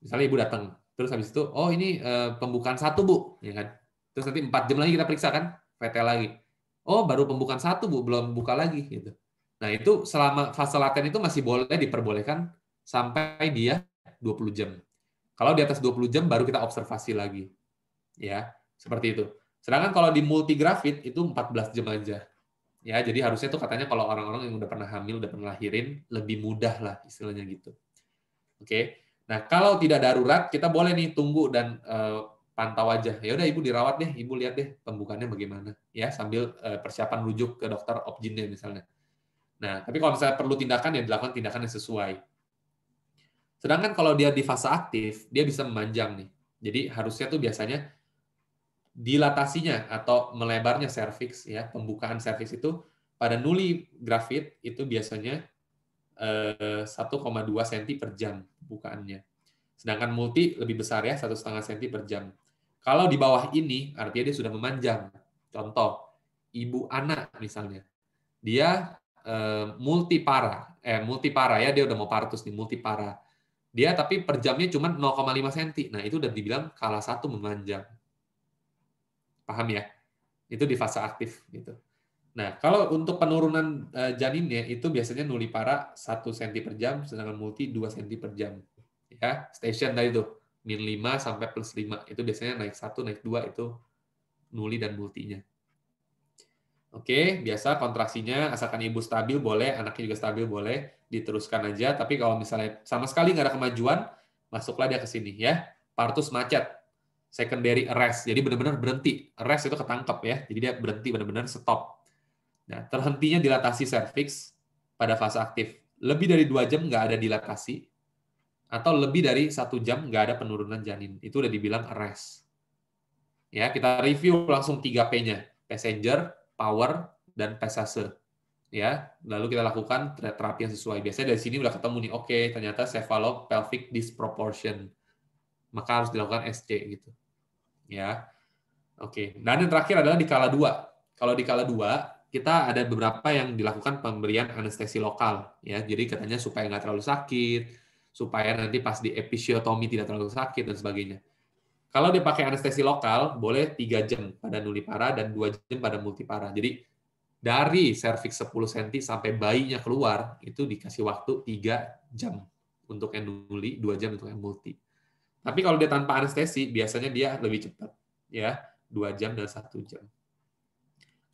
Misalnya ibu datang, terus habis itu, oh ini uh, pembukaan satu bu, ya kan? Terus nanti 4 jam lagi kita periksa kan, PT lagi. Oh, baru pembukaan satu bu, belum buka lagi gitu. Nah itu selama fase laten itu masih boleh diperbolehkan sampai dia 20 jam. Kalau di atas 20 jam baru kita observasi lagi. Ya, seperti itu. Sedangkan kalau di multigrafit itu 14 jam aja. Ya, jadi harusnya tuh katanya kalau orang-orang yang udah pernah hamil, udah pernah lahirin, lebih mudah lah istilahnya gitu. Oke. Nah, kalau tidak darurat, kita boleh nih tunggu dan uh, pantau aja. Ya udah ibu dirawat deh, ibu lihat deh pembukanya bagaimana ya sambil eh, persiapan rujuk ke dokter opjinnya misalnya. Nah, tapi kalau misalnya perlu tindakan ya dilakukan tindakan yang sesuai. Sedangkan kalau dia di fase aktif, dia bisa memanjang nih. Jadi harusnya tuh biasanya dilatasinya atau melebarnya serviks ya, pembukaan serviks itu pada nuli grafit itu biasanya 1,2 eh, cm per jam bukaannya. Sedangkan multi lebih besar ya, 1,5 cm per jam. Kalau di bawah ini, artinya dia sudah memanjang. Contoh, ibu anak misalnya. Dia eh, multipara, eh multipara ya, dia udah mau partus nih, multipara. Dia tapi per jamnya cuma 0,5 cm. Nah, itu udah dibilang kalah satu memanjang. Paham ya? Itu di fase aktif gitu. Nah, kalau untuk penurunan eh, janinnya itu biasanya para 1 cm per jam, sedangkan multi 2 cm per jam. Ya, station tadi tuh min 5 sampai plus 5. Itu biasanya naik 1, naik 2 itu nuli dan multinya. Oke, biasa kontraksinya asalkan ibu stabil boleh, anaknya juga stabil boleh, diteruskan aja. Tapi kalau misalnya sama sekali nggak ada kemajuan, masuklah dia ke sini ya. Partus macet, secondary arrest. Jadi benar-benar berhenti. Arrest itu ketangkep ya. Jadi dia berhenti benar-benar stop. Nah, terhentinya dilatasi serviks pada fase aktif. Lebih dari dua jam nggak ada dilatasi, atau lebih dari satu jam nggak ada penurunan janin. Itu udah dibilang arrest. Ya, kita review langsung 3P-nya. Passenger, power, dan pesase Ya, lalu kita lakukan terapi yang sesuai. Biasanya dari sini udah ketemu nih, oke, okay, ternyata cephalopelvic disproportion. Maka harus dilakukan SC gitu. Ya. Oke. Okay. Dan yang terakhir adalah di kala dua. Kalau di kala dua, kita ada beberapa yang dilakukan pemberian anestesi lokal ya jadi katanya supaya nggak terlalu sakit supaya nanti pas di episiotomi tidak terlalu sakit dan sebagainya. Kalau dipakai anestesi lokal, boleh 3 jam pada nulipara dan 2 jam pada multipara. Jadi dari serviks 10 cm sampai bayinya keluar, itu dikasih waktu 3 jam untuk yang nuli, 2 jam untuk yang multi. Tapi kalau dia tanpa anestesi, biasanya dia lebih cepat. ya 2 jam dan 1 jam.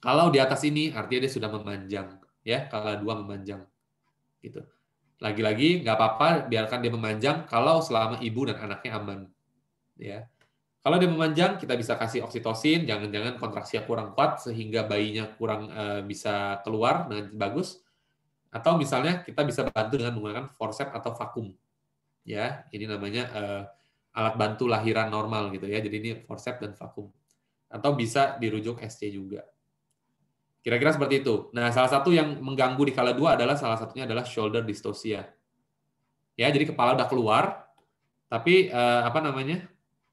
Kalau di atas ini, artinya dia sudah memanjang. ya Kalau dua memanjang. gitu. Lagi-lagi nggak apa-apa, biarkan dia memanjang kalau selama ibu dan anaknya aman. Ya. Kalau dia memanjang, kita bisa kasih oksitosin, jangan-jangan kontraksi kurang kuat sehingga bayinya kurang e, bisa keluar dengan bagus. Atau misalnya kita bisa bantu dengan menggunakan forcep atau vakum. Ya, ini namanya e, alat bantu lahiran normal gitu ya. Jadi ini forcep dan vakum. Atau bisa dirujuk SC juga. Kira-kira seperti itu. Nah, salah satu yang mengganggu di kala dua adalah salah satunya adalah shoulder dystocia. Ya, jadi kepala udah keluar, tapi eh, apa namanya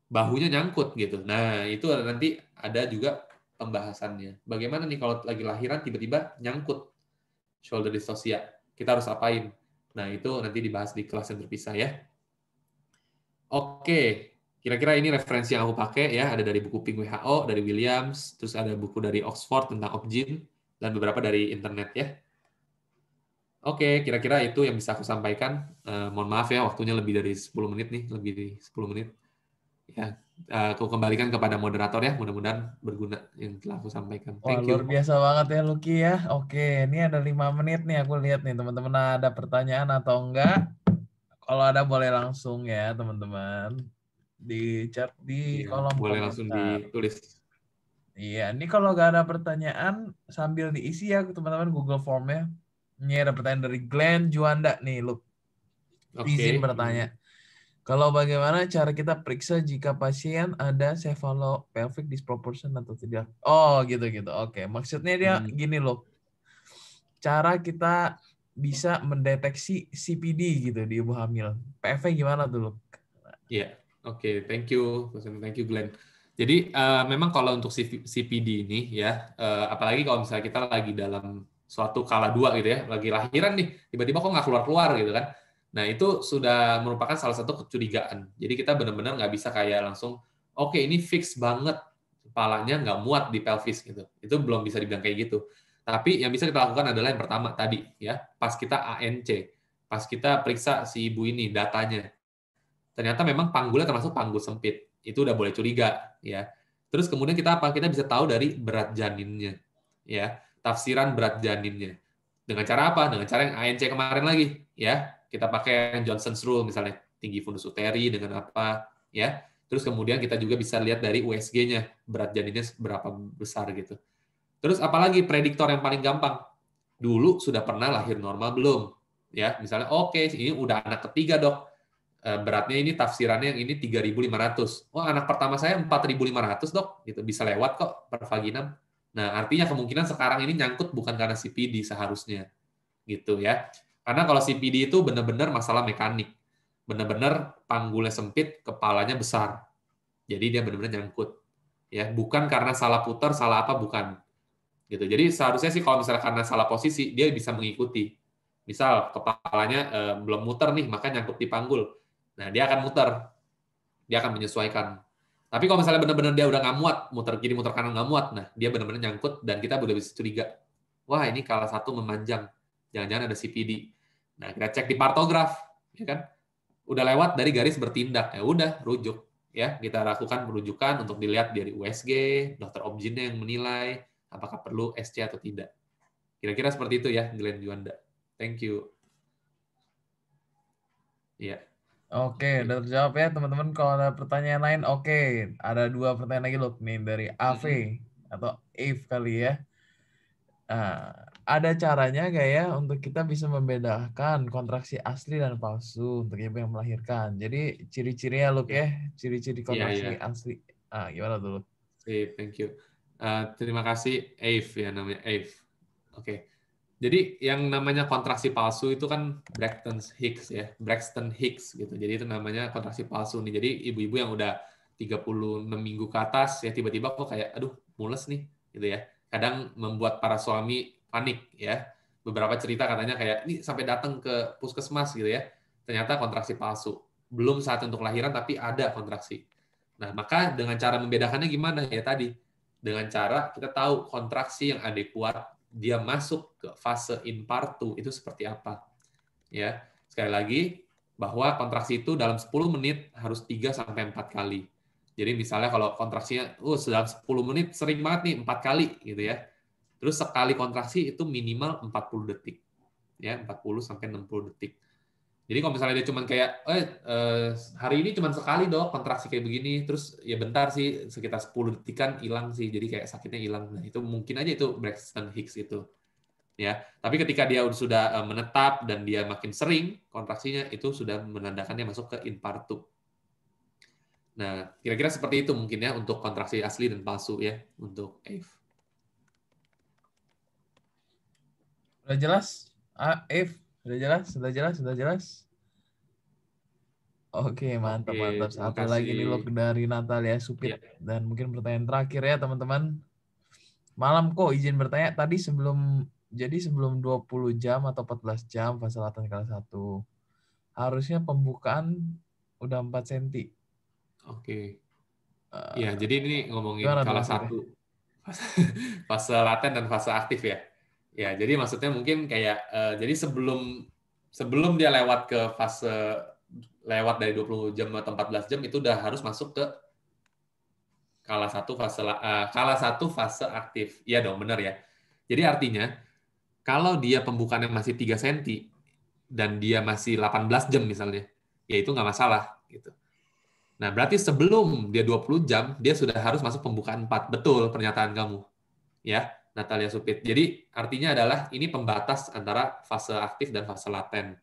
bahunya nyangkut gitu. Nah, itu nanti ada juga pembahasannya. Bagaimana nih kalau lagi lahiran tiba-tiba nyangkut shoulder dystocia? Kita harus apain? Nah, itu nanti dibahas di kelas yang terpisah ya. Oke, kira-kira ini referensi yang aku pakai ya ada dari buku Pink WHO dari Williams terus ada buku dari Oxford tentang Opgen dan beberapa dari internet ya oke kira-kira itu yang bisa aku sampaikan uh, mohon maaf ya waktunya lebih dari 10 menit nih lebih dari 10 menit ya uh, aku kembalikan kepada moderator ya mudah-mudahan berguna yang telah aku sampaikan Thank Wah, you. luar biasa banget ya Lucky ya oke ini ada lima menit nih aku lihat nih teman-teman ada pertanyaan atau enggak kalau ada boleh langsung ya teman-teman di chat di iya, kolom boleh komentar. langsung ditulis iya ini kalau gak ada pertanyaan sambil diisi ya teman-teman Google Formnya ini ada pertanyaan dari Glenn Juanda nih lu okay. izin bertanya kalau bagaimana cara kita periksa jika pasien ada cephalopelvic disproportion atau tidak? Oh, gitu-gitu. Oke, okay. maksudnya dia hmm. gini loh. Cara kita bisa mendeteksi CPD gitu di ibu hamil. PFV gimana tuh, Iya. Iya. Oke, okay, thank you, thank you Glenn. Jadi uh, memang kalau untuk CPD ini ya, uh, apalagi kalau misalnya kita lagi dalam suatu kala dua gitu ya, lagi lahiran nih, tiba-tiba kok nggak keluar-keluar gitu kan. Nah itu sudah merupakan salah satu kecurigaan. Jadi kita benar-benar nggak bisa kayak langsung, oke okay, ini fix banget, kepalanya nggak muat di pelvis gitu. Itu belum bisa dibilang kayak gitu. Tapi yang bisa kita lakukan adalah yang pertama tadi ya, pas kita ANC, pas kita periksa si ibu ini datanya, ternyata memang panggulnya termasuk panggul sempit. Itu udah boleh curiga, ya. Terus kemudian kita apa? Kita bisa tahu dari berat janinnya, ya. Tafsiran berat janinnya. Dengan cara apa? Dengan cara yang ANC kemarin lagi, ya. Kita pakai yang Johnson's rule misalnya tinggi fundus uteri dengan apa, ya. Terus kemudian kita juga bisa lihat dari USG-nya, berat janinnya berapa besar gitu. Terus apalagi prediktor yang paling gampang? Dulu sudah pernah lahir normal belum? Ya, misalnya oke, okay, ini udah anak ketiga, Dok. Eh, beratnya ini tafsirannya yang ini 3.500. Oh, anak pertama saya 4.500, Dok. Gitu bisa lewat kok vaginam. Nah, artinya kemungkinan sekarang ini nyangkut bukan karena CPD seharusnya. Gitu ya. Karena kalau CPD itu benar-benar masalah mekanik. Benar-benar panggulnya sempit, kepalanya besar. Jadi dia benar-benar nyangkut. Ya, bukan karena salah putar, salah apa bukan. Gitu. Jadi seharusnya sih kalau misalnya karena salah posisi, dia bisa mengikuti. Misal kepalanya eh, belum muter nih, maka nyangkut di panggul Nah, dia akan muter. Dia akan menyesuaikan. Tapi kalau misalnya benar-benar dia udah nggak muat, muter kiri, muter kanan nggak muat, nah dia benar-benar nyangkut dan kita udah bisa curiga. Wah, ini kalah satu memanjang. Jangan-jangan ada CPD. Nah, kita cek di partograf, ya kan? Udah lewat dari garis bertindak. Ya udah, rujuk. Ya, kita lakukan perujukan untuk dilihat dari USG, dokter objinnya yang menilai apakah perlu SC atau tidak. Kira-kira seperti itu ya, Glenn Juanda. Thank you. Iya. Yeah. Oke, udah terjawab ya teman-teman. Kalau ada pertanyaan lain, oke. Okay. Ada dua pertanyaan lagi loh nih dari AV atau Eve kali ya. Uh, ada caranya gak ya untuk kita bisa membedakan kontraksi asli dan palsu untuk ibu yang melahirkan. Jadi ciri-cirinya loh iya. ya, ciri-ciri iya, kontraksi yeah, yeah. asli. Ah, gimana dulu? Oke, okay, thank you. Uh, terima kasih Eve ya namanya Eve. Oke. Okay. Jadi yang namanya kontraksi palsu itu kan Braxton Hicks ya, Braxton Hicks gitu. Jadi itu namanya kontraksi palsu nih. Jadi ibu-ibu yang udah 36 minggu ke atas ya tiba-tiba kok kayak aduh mules nih gitu ya. Kadang membuat para suami panik ya. Beberapa cerita katanya kayak ini sampai datang ke puskesmas gitu ya. Ternyata kontraksi palsu. Belum saat untuk lahiran tapi ada kontraksi. Nah, maka dengan cara membedakannya gimana ya tadi? Dengan cara kita tahu kontraksi yang adekuat dia masuk ke fase impartu itu seperti apa. Ya, sekali lagi bahwa kontraksi itu dalam 10 menit harus 3 sampai 4 kali. Jadi misalnya kalau kontraksinya uh dalam 10 menit sering banget nih 4 kali gitu ya. Terus sekali kontraksi itu minimal 40 detik. Ya, 40 sampai 60 detik. Jadi kalau misalnya dia cuma kayak, eh, eh, hari ini cuma sekali dok kontraksi kayak begini, terus ya bentar sih sekitar 10 detikan hilang sih, jadi kayak sakitnya hilang. Nah itu mungkin aja itu Braxton Hicks itu. Ya, tapi ketika dia sudah eh, menetap dan dia makin sering kontraksinya itu sudah menandakannya masuk ke infartu. Nah, kira-kira seperti itu mungkin ya untuk kontraksi asli dan palsu ya untuk Eve. Udah jelas? Ah, Eve sudah jelas? Sudah jelas? Sudah jelas? Oke, mantap, Oke, mantap. apa lagi nih loh dari Natalia ya, Supit. Ya. Dan mungkin pertanyaan terakhir ya, teman-teman. Malam kok izin bertanya, tadi sebelum jadi sebelum 20 jam atau 14 jam fase latihan kelas satu harusnya pembukaan udah 4 cm. Oke. Uh, ya, jadi ini ngomongin kelas satu fase laten dan fase aktif ya. Ya, jadi maksudnya mungkin kayak uh, jadi sebelum sebelum dia lewat ke fase lewat dari 20 jam atau 14 jam itu udah harus masuk ke kala satu fase uh, eh, kala satu fase aktif. Iya dong, benar ya. Jadi artinya kalau dia pembukaannya masih 3 cm dan dia masih 18 jam misalnya, ya itu nggak masalah gitu. Nah, berarti sebelum dia 20 jam, dia sudah harus masuk pembukaan 4. Betul pernyataan kamu. Ya, Natalia Supit. Jadi artinya adalah ini pembatas antara fase aktif dan fase laten.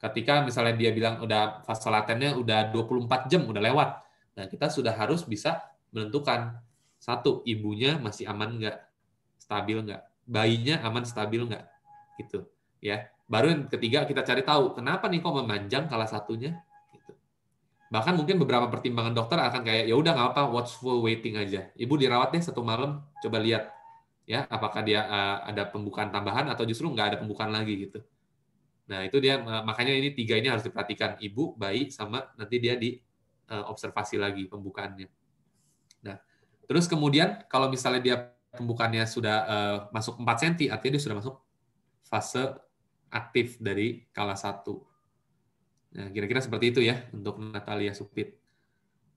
Ketika misalnya dia bilang udah fase latennya udah 24 jam udah lewat. Nah, kita sudah harus bisa menentukan satu ibunya masih aman nggak, stabil nggak, bayinya aman stabil nggak, gitu ya. Baru yang ketiga kita cari tahu kenapa nih kok memanjang salah satunya. Gitu. Bahkan mungkin beberapa pertimbangan dokter akan kayak ya udah nggak apa watchful waiting aja. Ibu dirawat deh satu malam, coba lihat ya apakah dia eh, ada pembukaan tambahan atau justru nggak ada pembukaan lagi gitu nah itu dia makanya ini tiga ini harus diperhatikan ibu bayi sama nanti dia di eh, observasi lagi pembukaannya nah terus kemudian kalau misalnya dia pembukaannya sudah eh, masuk 4 cm artinya dia sudah masuk fase aktif dari kala satu nah kira-kira seperti itu ya untuk Natalia Supit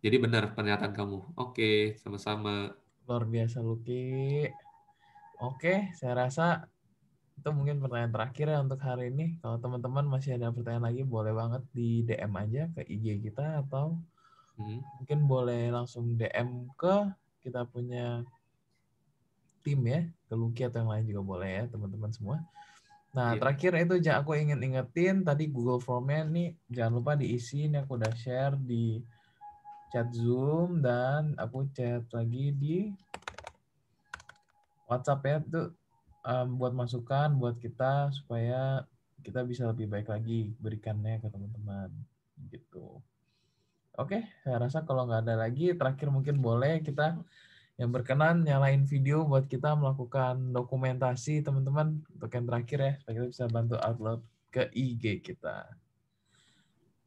jadi benar pernyataan kamu oke sama-sama luar biasa Luki Oke, saya rasa itu mungkin pertanyaan terakhir ya untuk hari ini. Kalau teman-teman masih ada pertanyaan lagi, boleh banget di DM aja ke IG kita atau hmm. mungkin boleh langsung DM ke kita punya tim ya, ke Lucky atau yang lain juga boleh ya teman-teman semua. Nah, yeah. terakhir itu aku ingin ingetin tadi Google Form-nya nih jangan lupa diisi, ini aku udah share di chat Zoom dan aku chat lagi di WhatsApp ya tuh um, buat masukan buat kita supaya kita bisa lebih baik lagi berikannya ke teman-teman gitu. Oke, saya rasa kalau nggak ada lagi, terakhir mungkin boleh kita yang berkenan nyalain video buat kita melakukan dokumentasi teman-teman untuk yang terakhir ya, supaya kita bisa bantu upload ke IG kita.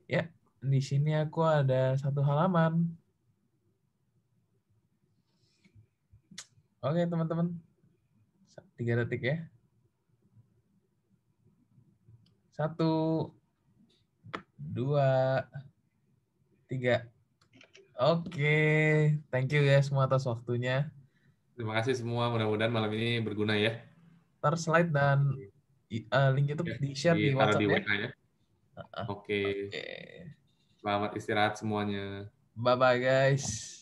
Ya, di sini aku ada satu halaman. Oke, teman-teman tiga detik ya. Satu, dua, tiga. Oke, okay. thank you ya semua atas waktunya. Terima kasih semua, mudah-mudahan malam ini berguna ya. Ntar slide dan uh, link itu ya, di-share di, di WhatsApp di ya. uh Uh, Oke. Okay. Okay. Selamat istirahat semuanya. Bye-bye guys.